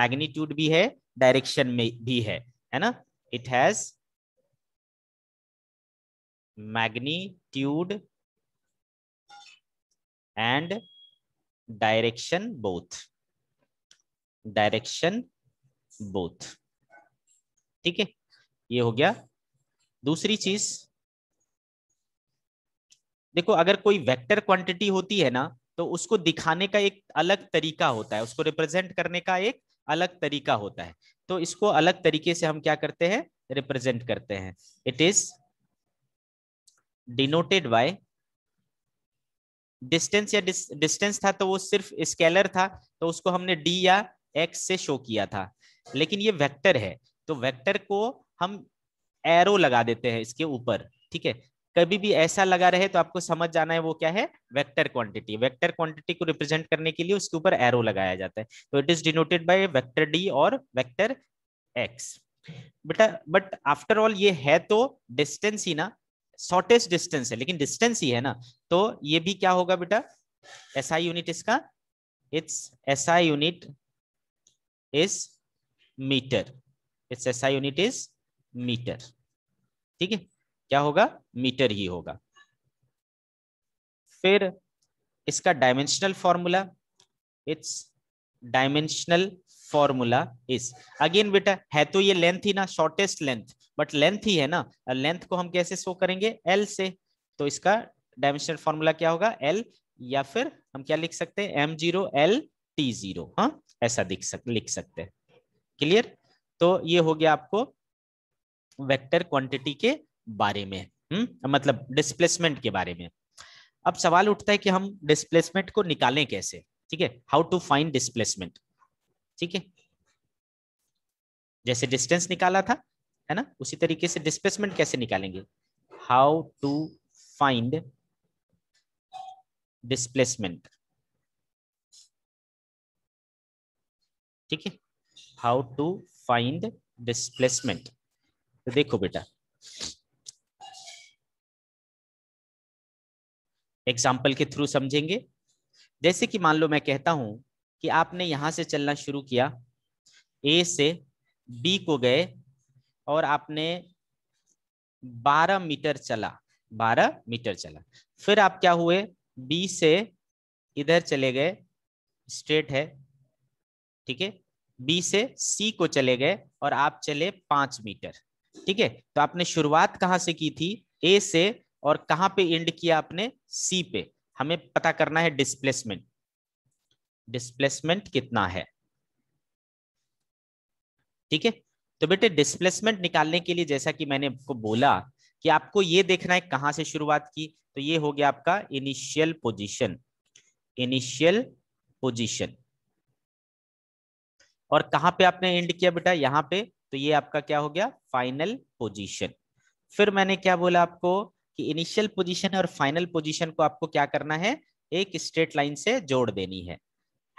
मैग्नीट्यूड भी है डायरेक्शन में भी है है ना it has magnitude and direction both direction both ठीक है ये हो गया दूसरी चीज देखो अगर कोई वेक्टर क्वांटिटी होती है ना तो उसको दिखाने का एक अलग तरीका होता है उसको रिप्रेजेंट करने का एक अलग तरीका होता है तो इसको अलग तरीके से हम क्या करते हैं रिप्रेजेंट करते हैं it is denoted by distance या डिस्टेंस था तो वो सिर्फ स्केलर था तो उसको हमने डी या एक्स से शो किया था लेकिन ये वेक्टर है तो वेक्टर को हम एरो लगा देते हैं इसके ऊपर ठीक है कभी भी ऐसा लगा रहे तो आपको समझ जाना है वो क्या है वेक्टर क्वांटिटी वेक्टर क्वांटिटी को रिप्रेजेंट करने के लिए उसके ऊपर एरो लगाया जाता है तो it is denoted by vector d और वेक्टर एक्स बेटा बट आफ्टर ऑल ये है तो डिस्टेंस ही ना शॉर्टेस्ट डिस्टेंस है लेकिन डिस्टेंस ही है ना तो ये भी क्या होगा बेटा एस आई यूनिट इसका it's S I unit is metre it's S I unit is metre ठीक है क्या होगा मीटर ही होगा फिर इसका dimensional formula it's dimensional formula is again बेटा है तो ये लेंथ ही ना शॉर्टेस्ट लेंथ बट लेंथ ही है ना लेंथ को हम कैसे शो करेंगे एल से तो इसका डायमेंशनल फॉर्मूला क्या होगा एल या फिर हम क्या लिख सकते हैं M zero L T zero हाँ ऐसा दिख सक, लिख सकते हैं क्लियर तो ये हो गया आपको वेक्टर क्वांटिटी के बारे में हम्म मतलब डिस्प्लेसमेंट के बारे में अब सवाल उठता है कि हम डिस्प्लेसमेंट को निकालें कैसे ठीक है हाउ टू फाइंड डिस्प्लेसमेंट ठीक है जैसे डिस्टेंस निकाला था है ना उसी तरीके से डिस्प्लेसमेंट कैसे निकालेंगे हाउ टू फाइंड डिस्प्लेसमेंट ठीक है हाउ टू फाइंड डिस्प्लेसमेंट तो देखो बेटा एग्जाम्पल के थ्रू समझेंगे जैसे कि मान लो मैं कहता हूं कि आपने यहां से चलना शुरू किया ए से बी को गए और आपने 12 मीटर चला 12 मीटर चला फिर आप क्या हुए बी से इधर चले गए स्ट्रेट है ठीक है बी से सी को चले गए और आप चले पांच मीटर ठीक है तो आपने शुरुआत कहां से की थी ए से और कहां पे एंड किया आपने सी पे हमें पता करना है डिस्प्लेसमेंट डिस्प्लेसमेंट कितना है ठीक है तो बेटे डिस्प्लेसमेंट निकालने के लिए जैसा कि मैंने आपको बोला कि आपको ये देखना है कहां से शुरुआत की तो ये हो गया आपका इनिशियल पोजिशन इनिशियल पोजिशन और कहां पे आपने एंड किया बेटा यहां पे तो ये आपका क्या हो गया फाइनल पोजीशन फिर मैंने क्या बोला आपको कि इनिशियल पोजीशन और फाइनल पोजीशन को आपको क्या करना है एक स्ट्रेट लाइन से जोड़ देनी है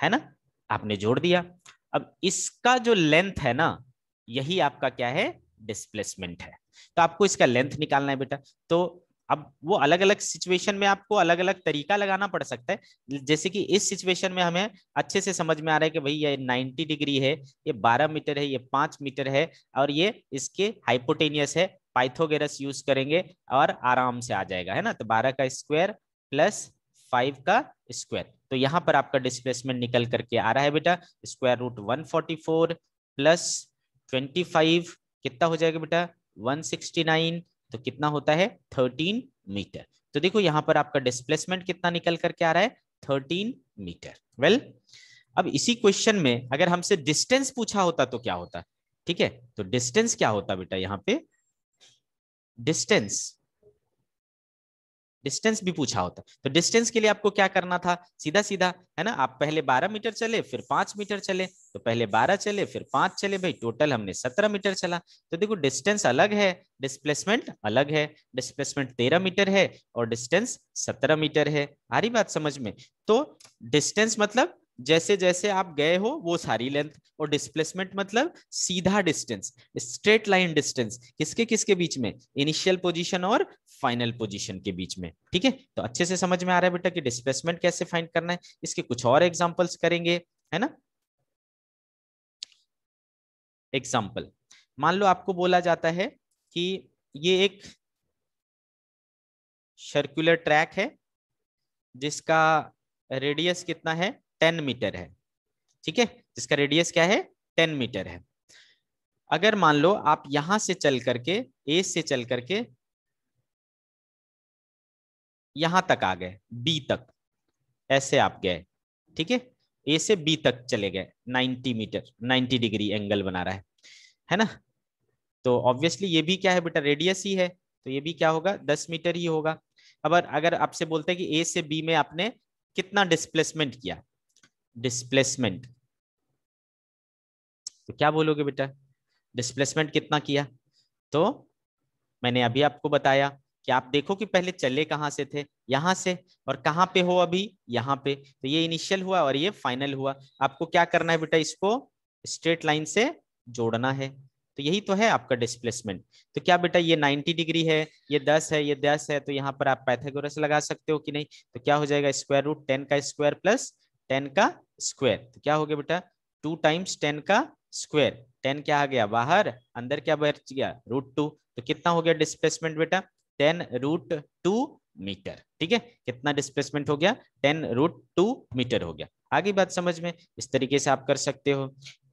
है ना आपने जोड़ दिया अब इसका जो लेंथ है ना यही आपका क्या है डिस्प्लेसमेंट है तो आपको इसका लेंथ निकालना है बेटा तो अब वो अलग अलग सिचुएशन में आपको अलग अलग तरीका लगाना पड़ सकता है जैसे कि इस सिचुएशन में हमें अच्छे से समझ में आ रहा है कि भाई ये 90 डिग्री है ये 12 मीटर है ये 5 मीटर है और ये इसके हाइपोटेनियस है पाइथोगेरस यूज करेंगे और आराम से आ जाएगा है ना तो 12 का स्क्वायर प्लस 5 का स्क्वायर तो यहाँ पर आपका डिस्प्लेसमेंट निकल करके आ रहा है बेटा square root one forty four plus twenty five कितना हो जाएगा बेटा वन सिक्सटी नाइन तो कितना होता है थर्टीन मीटर तो देखो यहाँ पर आपका डिस्प्लेसमेंट कितना निकल करके आ रहा है थर्टीन मीटर वेल अब इसी क्वेश्चन में अगर हमसे डिस्टेंस पूछा होता तो क्या होता ठीक है तो डिस्टेंस क्या होता बेटा यहाँ पे डिस्टेंस डिस्टेंस भी पूछा होता तो डिस्टेंस के लिए आपको क्या करना था सीधा सीधा है ना आप पहले 12 मीटर चले फिर 5 मीटर चले तो पहले 12 चले फिर 5 चले भाई टोटल हमने 17 मीटर चला तो देखो डिस्टेंस अलग है डिस्प्लेसमेंट अलग है डिस्प्लेसमेंट 13 मीटर है और डिस्टेंस 17 मीटर है आ रही बात समझ में तो डिस्टेंस मतलब जैसे जैसे आप गए हो वो सारी लेंथ और डिस्प्लेसमेंट मतलब सीधा डिस्टेंस स्ट्रेट लाइन डिस्टेंस किसके किसके बीच में इनिशियल पोजीशन और फाइनल पोजीशन के बीच में ठीक है तो अच्छे से समझ में आ रहा है बेटा कि डिस्प्लेसमेंट कैसे फाइंड करना है इसके कुछ और एग्जांपल्स करेंगे है ना एग्जाम्पल मान लो आपको बोला जाता है कि ये एक सर्कुलर ट्रैक है जिसका रेडियस कितना है टेन मीटर है ठीक है जिसका रेडियस क्या है टेन मीटर है अगर मान लो आप यहां से चल करके ए से चल करके यहां तक आ गए बी तक ऐसे आप गए ठीक है ए से बी तक चले गए 90 मीटर 90 डिग्री एंगल बना रहा है है ना तो ऑब्वियसली ये भी क्या है बेटा रेडियस ही है तो ये भी क्या होगा दस मीटर ही होगा अब अगर आपसे बोलते हैं कि ए से बी में आपने कितना डिस्प्लेसमेंट किया डिस्प्लेसमेंट तो क्या बोलोगे बेटा डिस्प्लेसमेंट कितना किया तो मैंने अभी आपको बताया कि आप देखो कि पहले चले कहाँ से थे यहाँ से और कहाँ पे हो अभी यहाँ पे तो ये इनिशियल हुआ और ये फाइनल हुआ आपको क्या करना है बेटा इसको स्ट्रेट लाइन से जोड़ना है तो यही तो है आपका डिस्प्लेसमेंट तो क्या बेटा ये 90 डिग्री है ये 10 है ये 10 है तो यहाँ पर आप पैथागोरस लगा सकते हो कि नहीं तो क्या हो जाएगा स्क्वायर रूट टेन का स्क्वायर प्लस टेन का स्क्वायर तो क्या हो गया बेटा टू टाइम्स टेन का स्क्वायर टेन क्या आ गया बाहर अंदर क्या बच गया रूट टू तो कितना हो गया डिस्प्लेसमेंट बेटा टेन रूट टू मीटर ठीक है कितना डिस्प्लेसमेंट हो गया टेन रूट टू मीटर हो गया आगे बात समझ में इस तरीके से आप कर सकते हो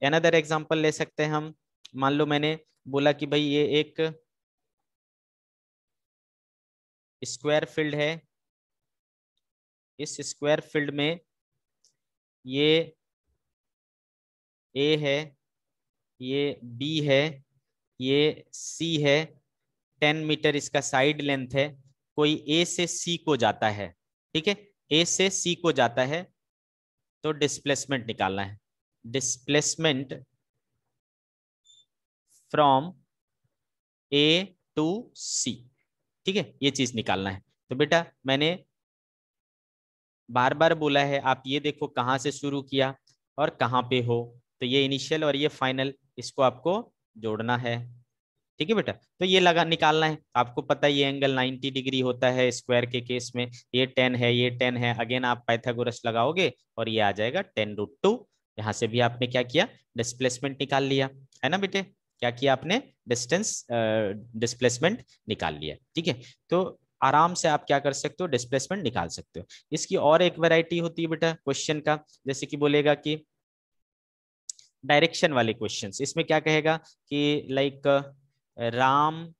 एनदर एग्जाम्पल ले सकते हैं हम मान लो मैंने बोला कि भाई ये एक स्क्वायर फील्ड है इस स्क्वायर फील्ड में ये ए है ये बी है ये सी है टेन मीटर इसका साइड लेंथ है कोई ए से सी को जाता है ठीक है ए से सी को जाता है तो डिस्प्लेसमेंट निकालना है displacement from A to C ठीक है ये चीज निकालना है तो बेटा मैंने बार बार बोला है आप ये देखो कहाँ से शुरू किया और कहाँ पे हो तो ये इनिशियल और ये फाइनल इसको आपको जोड़ना है ठीक है बेटा तो ये लगा निकालना है आपको पता है ये एंगल 90 डिग्री होता है स्क्वायर के केस में ये 10 है ये 10 है अगेन आप पाइथागोरस लगाओगे और ये आ जाएगा टेन रूट टू यहाँ से भी आपने क्या किया डिस्प्लेसमेंट निकाल लिया है ना बेटे क्या किया आपने डिस्टेंस डिस्प्लेसमेंट निकाल लिया ठीक है तो आराम से आप क्या कर सकते हो डिस्प्लेसमेंट निकाल सकते हो इसकी और एक वैरायटी होती है बेटा क्वेश्चन का जैसे कि बोलेगा कि डायरेक्शन वाले क्वेश्चन इसमें क्या कहेगा कि like like, Ram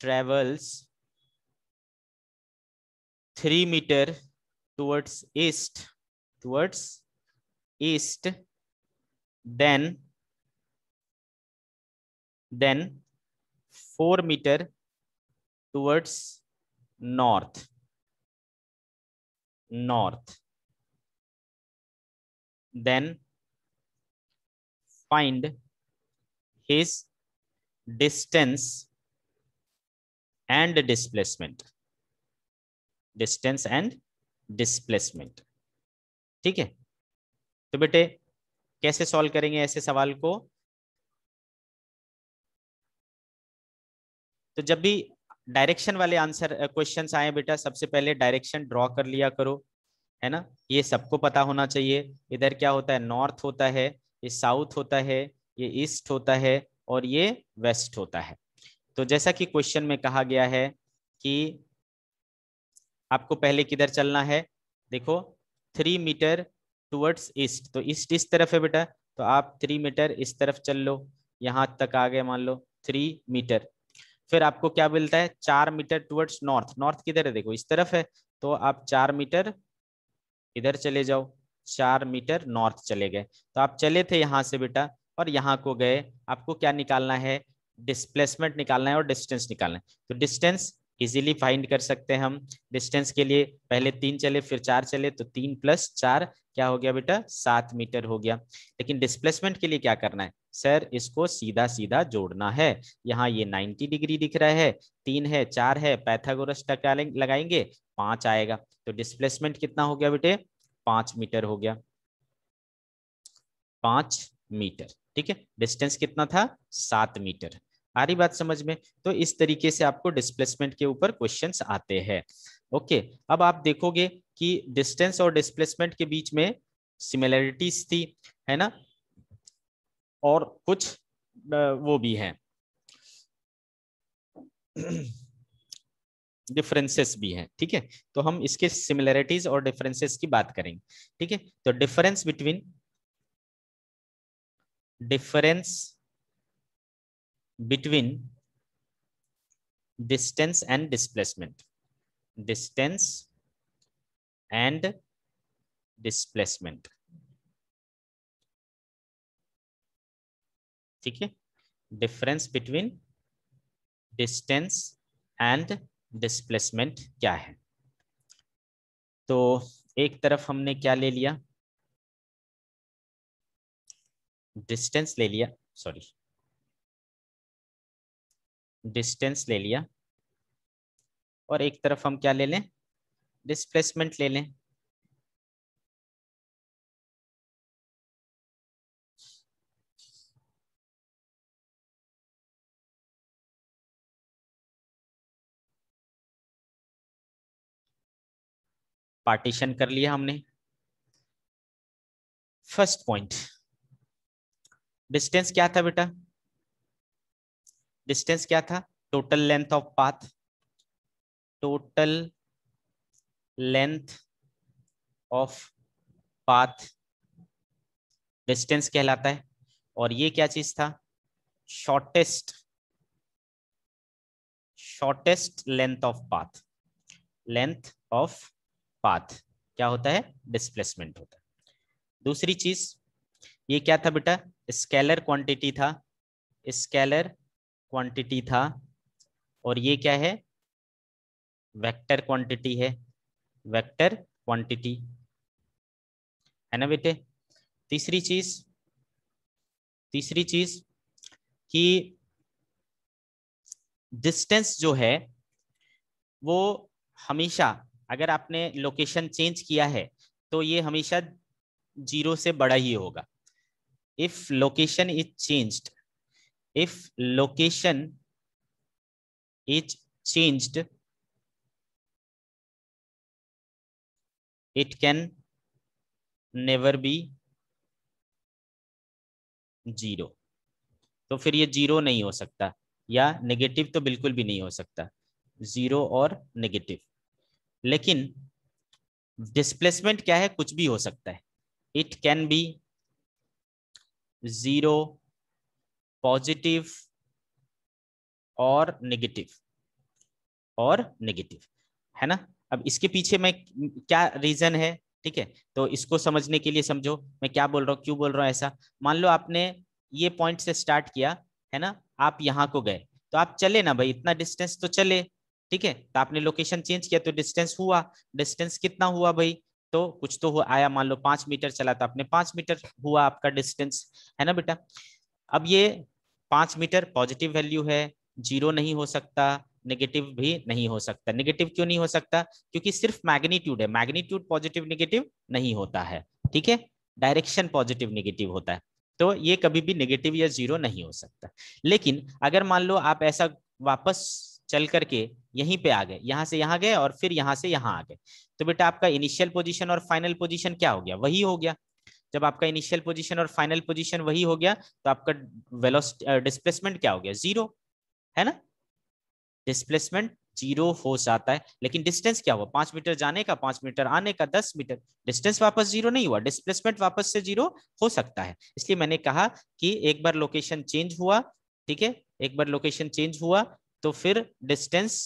travels 3 meter towards east, towards east, then, then 4 meter towards north, north. Then find his distance and displacement distance and displacement ठीक है तो बेटे कैसे सॉल्व करेंगे ऐसे सवाल को तो जब भी डायरेक्शन वाले आंसर क्वेश्चन आए बेटा सबसे पहले डायरेक्शन ड्रॉ कर लिया करो है ना ये सबको पता होना चाहिए इधर क्या होता है नॉर्थ होता है ये साउथ होता है ये ईस्ट होता है और ये वेस्ट होता है तो जैसा कि क्वेश्चन में कहा गया है कि आपको पहले किधर चलना है देखो थ्री मीटर टुवर्ड्स ईस्ट तो ईस्ट इस तरफ है बेटा तो आप थ्री मीटर इस तरफ चल लो यहाँ तक आ गए मान लो थ्री मीटर फिर आपको क्या मिलता है चार मीटर टुवर्ड्स नॉर्थ नॉर्थ किधर है देखो इस तरफ है तो आप चार मीटर इधर चले जाओ चार मीटर नॉर्थ चले गए तो आप चले थे यहाँ से बेटा और यहाँ को गए आपको क्या निकालना है डिस्प्लेसमेंट निकालना है और डिस्टेंस निकालना है तो डिस्टेंस इजीली फाइंड कर सकते हैं हम डिस्टेंस के लिए पहले तीन चले फिर चार चले तो तीन प्लस चार क्या हो गया बेटा सात मीटर हो गया लेकिन डिस्प्लेसमेंट के लिए क्या करना है सर इसको सीधा सीधा जोड़ना है यहाँ ये नाइन्टी डिग्री दिख रहा है तीन है चार है पैथागोरस लगाएंगे पांच आएगा तो डिस्प्लेसमेंट कितना हो गया बेटे पांच मीटर हो गया पांच मीटर ठीक है डिस्टेंस कितना था सात मीटर आ रही बात समझ में तो इस तरीके से आपको डिस्प्लेसमेंट के ऊपर क्वेश्चन आते हैं ओके अब आप देखोगे कि डिस्टेंस और डिस्प्लेसमेंट के बीच में सिमिलरिटीज थी है ना और कुछ वो भी है डिफरेंसेस भी हैं ठीक है तो हम इसके सिमिलरिटीज और डिफरेंसेस की बात करेंगे ठीक है तो difference between difference between distance and displacement distance and displacement ठीक है difference between distance and displacement क्या है तो एक तरफ हमने क्या ले लिया डिस्टेंस ले लिया सॉरी डिस्टेंस ले लिया और एक तरफ हम क्या ले लें डिस्प्लेसमेंट ले लें पार्टीशन कर लिया हमने फर्स्ट पॉइंट डिस्टेंस क्या था बेटा डिस्टेंस क्या था total length of path total length of path distance कहलाता है और ये क्या चीज था shortest shortest length of path length of path क्या होता है डिस्प्लेसमेंट होता है दूसरी चीज ये क्या था बेटा स्केलर क्वांटिटी था स्केलर क्वांटिटी था और ये क्या है वेक्टर क्वांटिटी है वेक्टर क्वांटिटी है ना बेटे तीसरी चीज तीसरी चीज कि डिस्टेंस जो है वो हमेशा अगर आपने लोकेशन चेंज किया है तो ये हमेशा जीरो से बड़ा ही होगा if location is changed if location is changed it can never be zero तो फिर ये जीरो नहीं हो सकता या नेगेटिव तो बिल्कुल भी नहीं हो सकता जीरो और नेगेटिव लेकिन डिस्प्लेसमेंट क्या है कुछ भी हो सकता है it can be zero positive और नेगेटिव और नेगेटिव है ना अब इसके पीछे मैं क्या रीजन है ठीक है तो इसको समझने के लिए समझो मैं क्या बोल रहा हूँ क्यों बोल रहा हूँ ऐसा मान लो आपने ये पॉइंट से स्टार्ट किया है ना आप यहाँ को गए तो आप चले ना भाई इतना डिस्टेंस तो चले ठीक है तो आपने लोकेशन चेंज किया तो डिस्टेंस हुआ डिस्टेंस कितना हुआ भाई तो कुछ तो हुआ आया मान लो पांच मीटर चला था अपने पांच मीटर हुआ आपका डिस्टेंस है ना बेटा अब ये पांच मीटर पॉजिटिव वैल्यू है जीरो नहीं हो सकता नेगेटिव भी नहीं हो सकता नेगेटिव क्यों नहीं हो सकता क्योंकि सिर्फ मैग्नीट्यूड है मैग्नीट्यूड पॉजिटिव नेगेटिव नहीं होता है ठीक है डायरेक्शन पॉजिटिव नेगेटिव होता है तो ये कभी भी नेगेटिव या जीरो नहीं हो सकता लेकिन अगर मान लो आप ऐसा वापस चल करके यहीं पे आ गए यहां से यहां गए और फिर यहां से यहां आ गए तो बेटा आपका इनिशियल पोजीशन और फाइनल पोजीशन क्या हो गया वही हो गया जब आपका इनिशियल पोजीशन और फाइनल पोजीशन वही हो गया तो आपका वेलोस डिस्प्लेसमेंट क्या हो गया जीरो है ना डिस्प्लेसमेंट जीरो हो जाता है लेकिन डिस्टेंस क्या हुआ पांच मीटर जाने का पांच मीटर आने का दस मीटर डिस्टेंस वापस जीरो नहीं हुआ डिस्प्लेसमेंट वापस से जीरो हो सकता है इसलिए मैंने कहा कि एक बार लोकेशन चेंज हुआ ठीक है एक बार लोकेशन चेंज हुआ तो फिर डिस्टेंस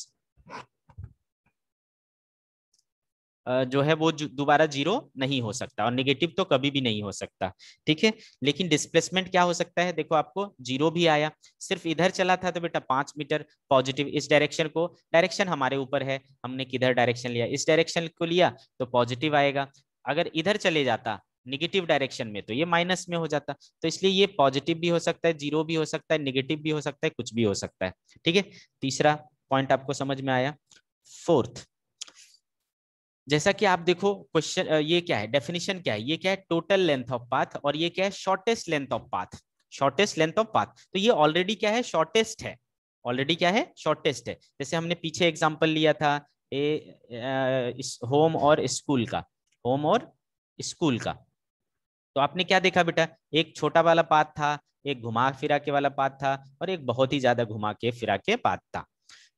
जो है वो दोबारा जीरो नहीं हो सकता और निगेटिव तो कभी भी नहीं हो सकता ठीक है लेकिन डिस्प्लेसमेंट क्या हो सकता है देखो आपको जीरो भी आया सिर्फ इधर चला था तो बेटा पांच मीटर पॉजिटिव इस डायरेक्शन को डायरेक्शन हमारे ऊपर है हमने किधर डायरेक्शन लिया इस डायरेक्शन को लिया तो पॉजिटिव आएगा अगर इधर चले जाता निगेटिव डायरेक्शन में तो ये माइनस में हो जाता तो इसलिए ये पॉजिटिव भी हो सकता है जीरो भी हो सकता है निगेटिव भी हो सकता है कुछ भी हो सकता है ठीक है तीसरा पॉइंट आपको समझ में आया फोर्थ जैसा कि आप देखो क्वेश्चन ये क्या है डेफिनेशन क्या है ये क्या है टोटल लेंथ ऑफ पाथ और ये क्या है shortest length of path shortest length of path तो ये ऑलरेडी क्या है शॉर्टेस्ट है ऑलरेडी क्या है शॉर्टेस्ट है जैसे हमने पीछे एग्जाम्पल लिया था ए, इस होम और स्कूल का होम और स्कूल का तो आपने क्या देखा बेटा एक छोटा वाला पात था एक घुमा फिरा के वाला पात था और एक बहुत ही ज्यादा घुमा के फिरा के पात था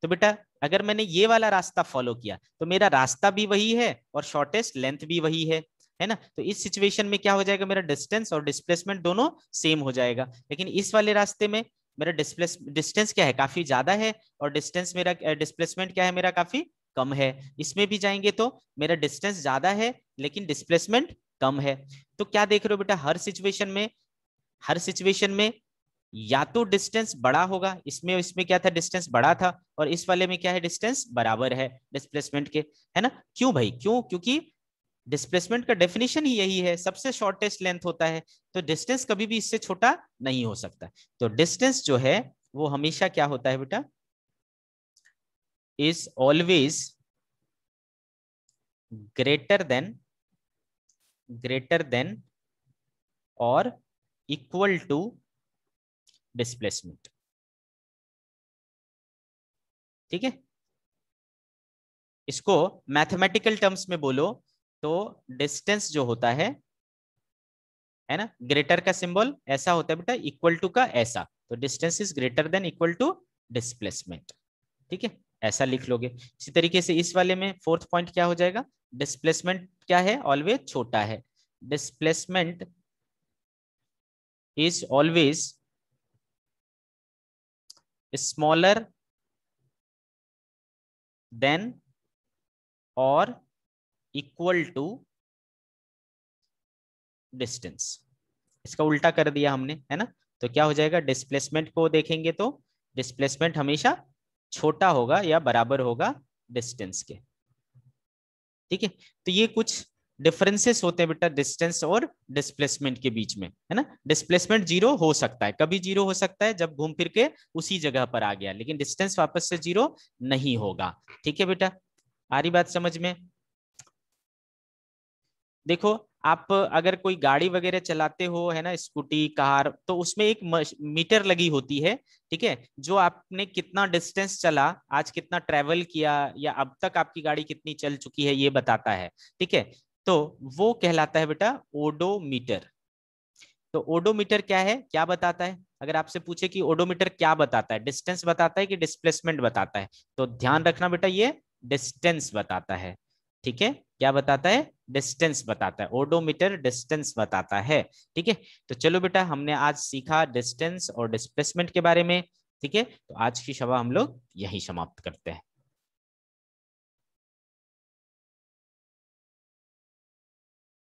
तो बेटा अगर मैंने ये वाला रास्ता फॉलो किया तो मेरा रास्ता भी वही है और शॉर्टेस्ट लेंथ भी वही है है ना तो इस सिचुएशन में क्या हो जाएगा मेरा डिस्टेंस और डिस्प्लेसमेंट दोनों सेम हो जाएगा लेकिन इस वाले रास्ते में मेरा डिस्प्लेस डिस्टेंस क्या है काफी ज्यादा है और डिस्टेंस मेरा डिस्प्लेसमेंट क्या है मेरा काफी कम है इसमें भी जाएंगे तो मेरा डिस्टेंस ज्यादा है लेकिन डिस्प्लेसमेंट कम है तो क्या देख रहे हो बेटा हर सिचुएशन में हर सिचुएशन में या तो डिस्टेंस बड़ा होगा इसमें इसमें क्या था डिस्टेंस बड़ा था और इस वाले में क्या है डिस्टेंस बराबर है डिस्प्लेसमेंट के है ना क्यों भाई क्यों क्योंकि डिस्प्लेसमेंट का डेफिनेशन ही यही है सबसे शॉर्टेस्ट लेंथ होता है तो डिस्टेंस कभी भी इससे छोटा नहीं हो सकता तो डिस्टेंस जो है वो हमेशा क्या होता है बेटा is always greater than greater than और इक्वल टू डिस्प्लेसमेंट ठीक है इसको मैथमेटिकल टर्म्स में बोलो तो डिस्टेंस जो होता है है ना ग्रेटर का सिंबल ऐसा होता है बेटा इक्वल टू का ऐसा तो distance is greater than equal to displacement ठीक है ऐसा लिख लोगे इसी तरीके से इस वाले में फोर्थ पॉइंट क्या हो जाएगा डिस्प्लेसमेंट क्या है ऑलवेज छोटा है displacement is always smaller than or equal to distance इसका उल्टा कर दिया हमने है ना तो क्या हो जाएगा डिस्प्लेसमेंट को देखेंगे तो डिस्प्लेसमेंट हमेशा छोटा होगा या बराबर होगा डिस्टेंस के ठीक है तो ये कुछ डिफरेंसेस होते हैं बेटा डिस्टेंस और डिस्प्लेसमेंट के बीच में है ना डिस्प्लेसमेंट जीरो हो सकता है कभी जीरो हो सकता है जब घूम फिर के उसी जगह पर आ गया लेकिन डिस्टेंस वापस से जीरो नहीं होगा ठीक है बेटा आ रही बात समझ में देखो आप अगर कोई गाड़ी वगैरह चलाते हो है ना स्कूटी कार तो उसमें एक मीटर लगी होती है ठीक है जो आपने कितना डिस्टेंस चला आज कितना ट्रेवल किया या अब तक आपकी गाड़ी कितनी चल चुकी है ये बताता है ठीक है तो वो कहलाता है बेटा ओडोमीटर तो ओडोमीटर क्या है क्या बताता है अगर आपसे पूछे कि ओडोमीटर क्या बताता है डिस्टेंस बताता है कि डिस्प्लेसमेंट बताता है तो ध्यान रखना बेटा ये डिस्टेंस बताता है ठीक है क्या बताता है डिस्टेंस बताता है ओडोमीटर डिस्टेंस बताता है ठीक है तो चलो बेटा हमने आज सीखा डिस्टेंस और डिस्प्लेसमेंट के बारे में ठीक है तो आज की सभा हम लोग यही समाप्त करते हैं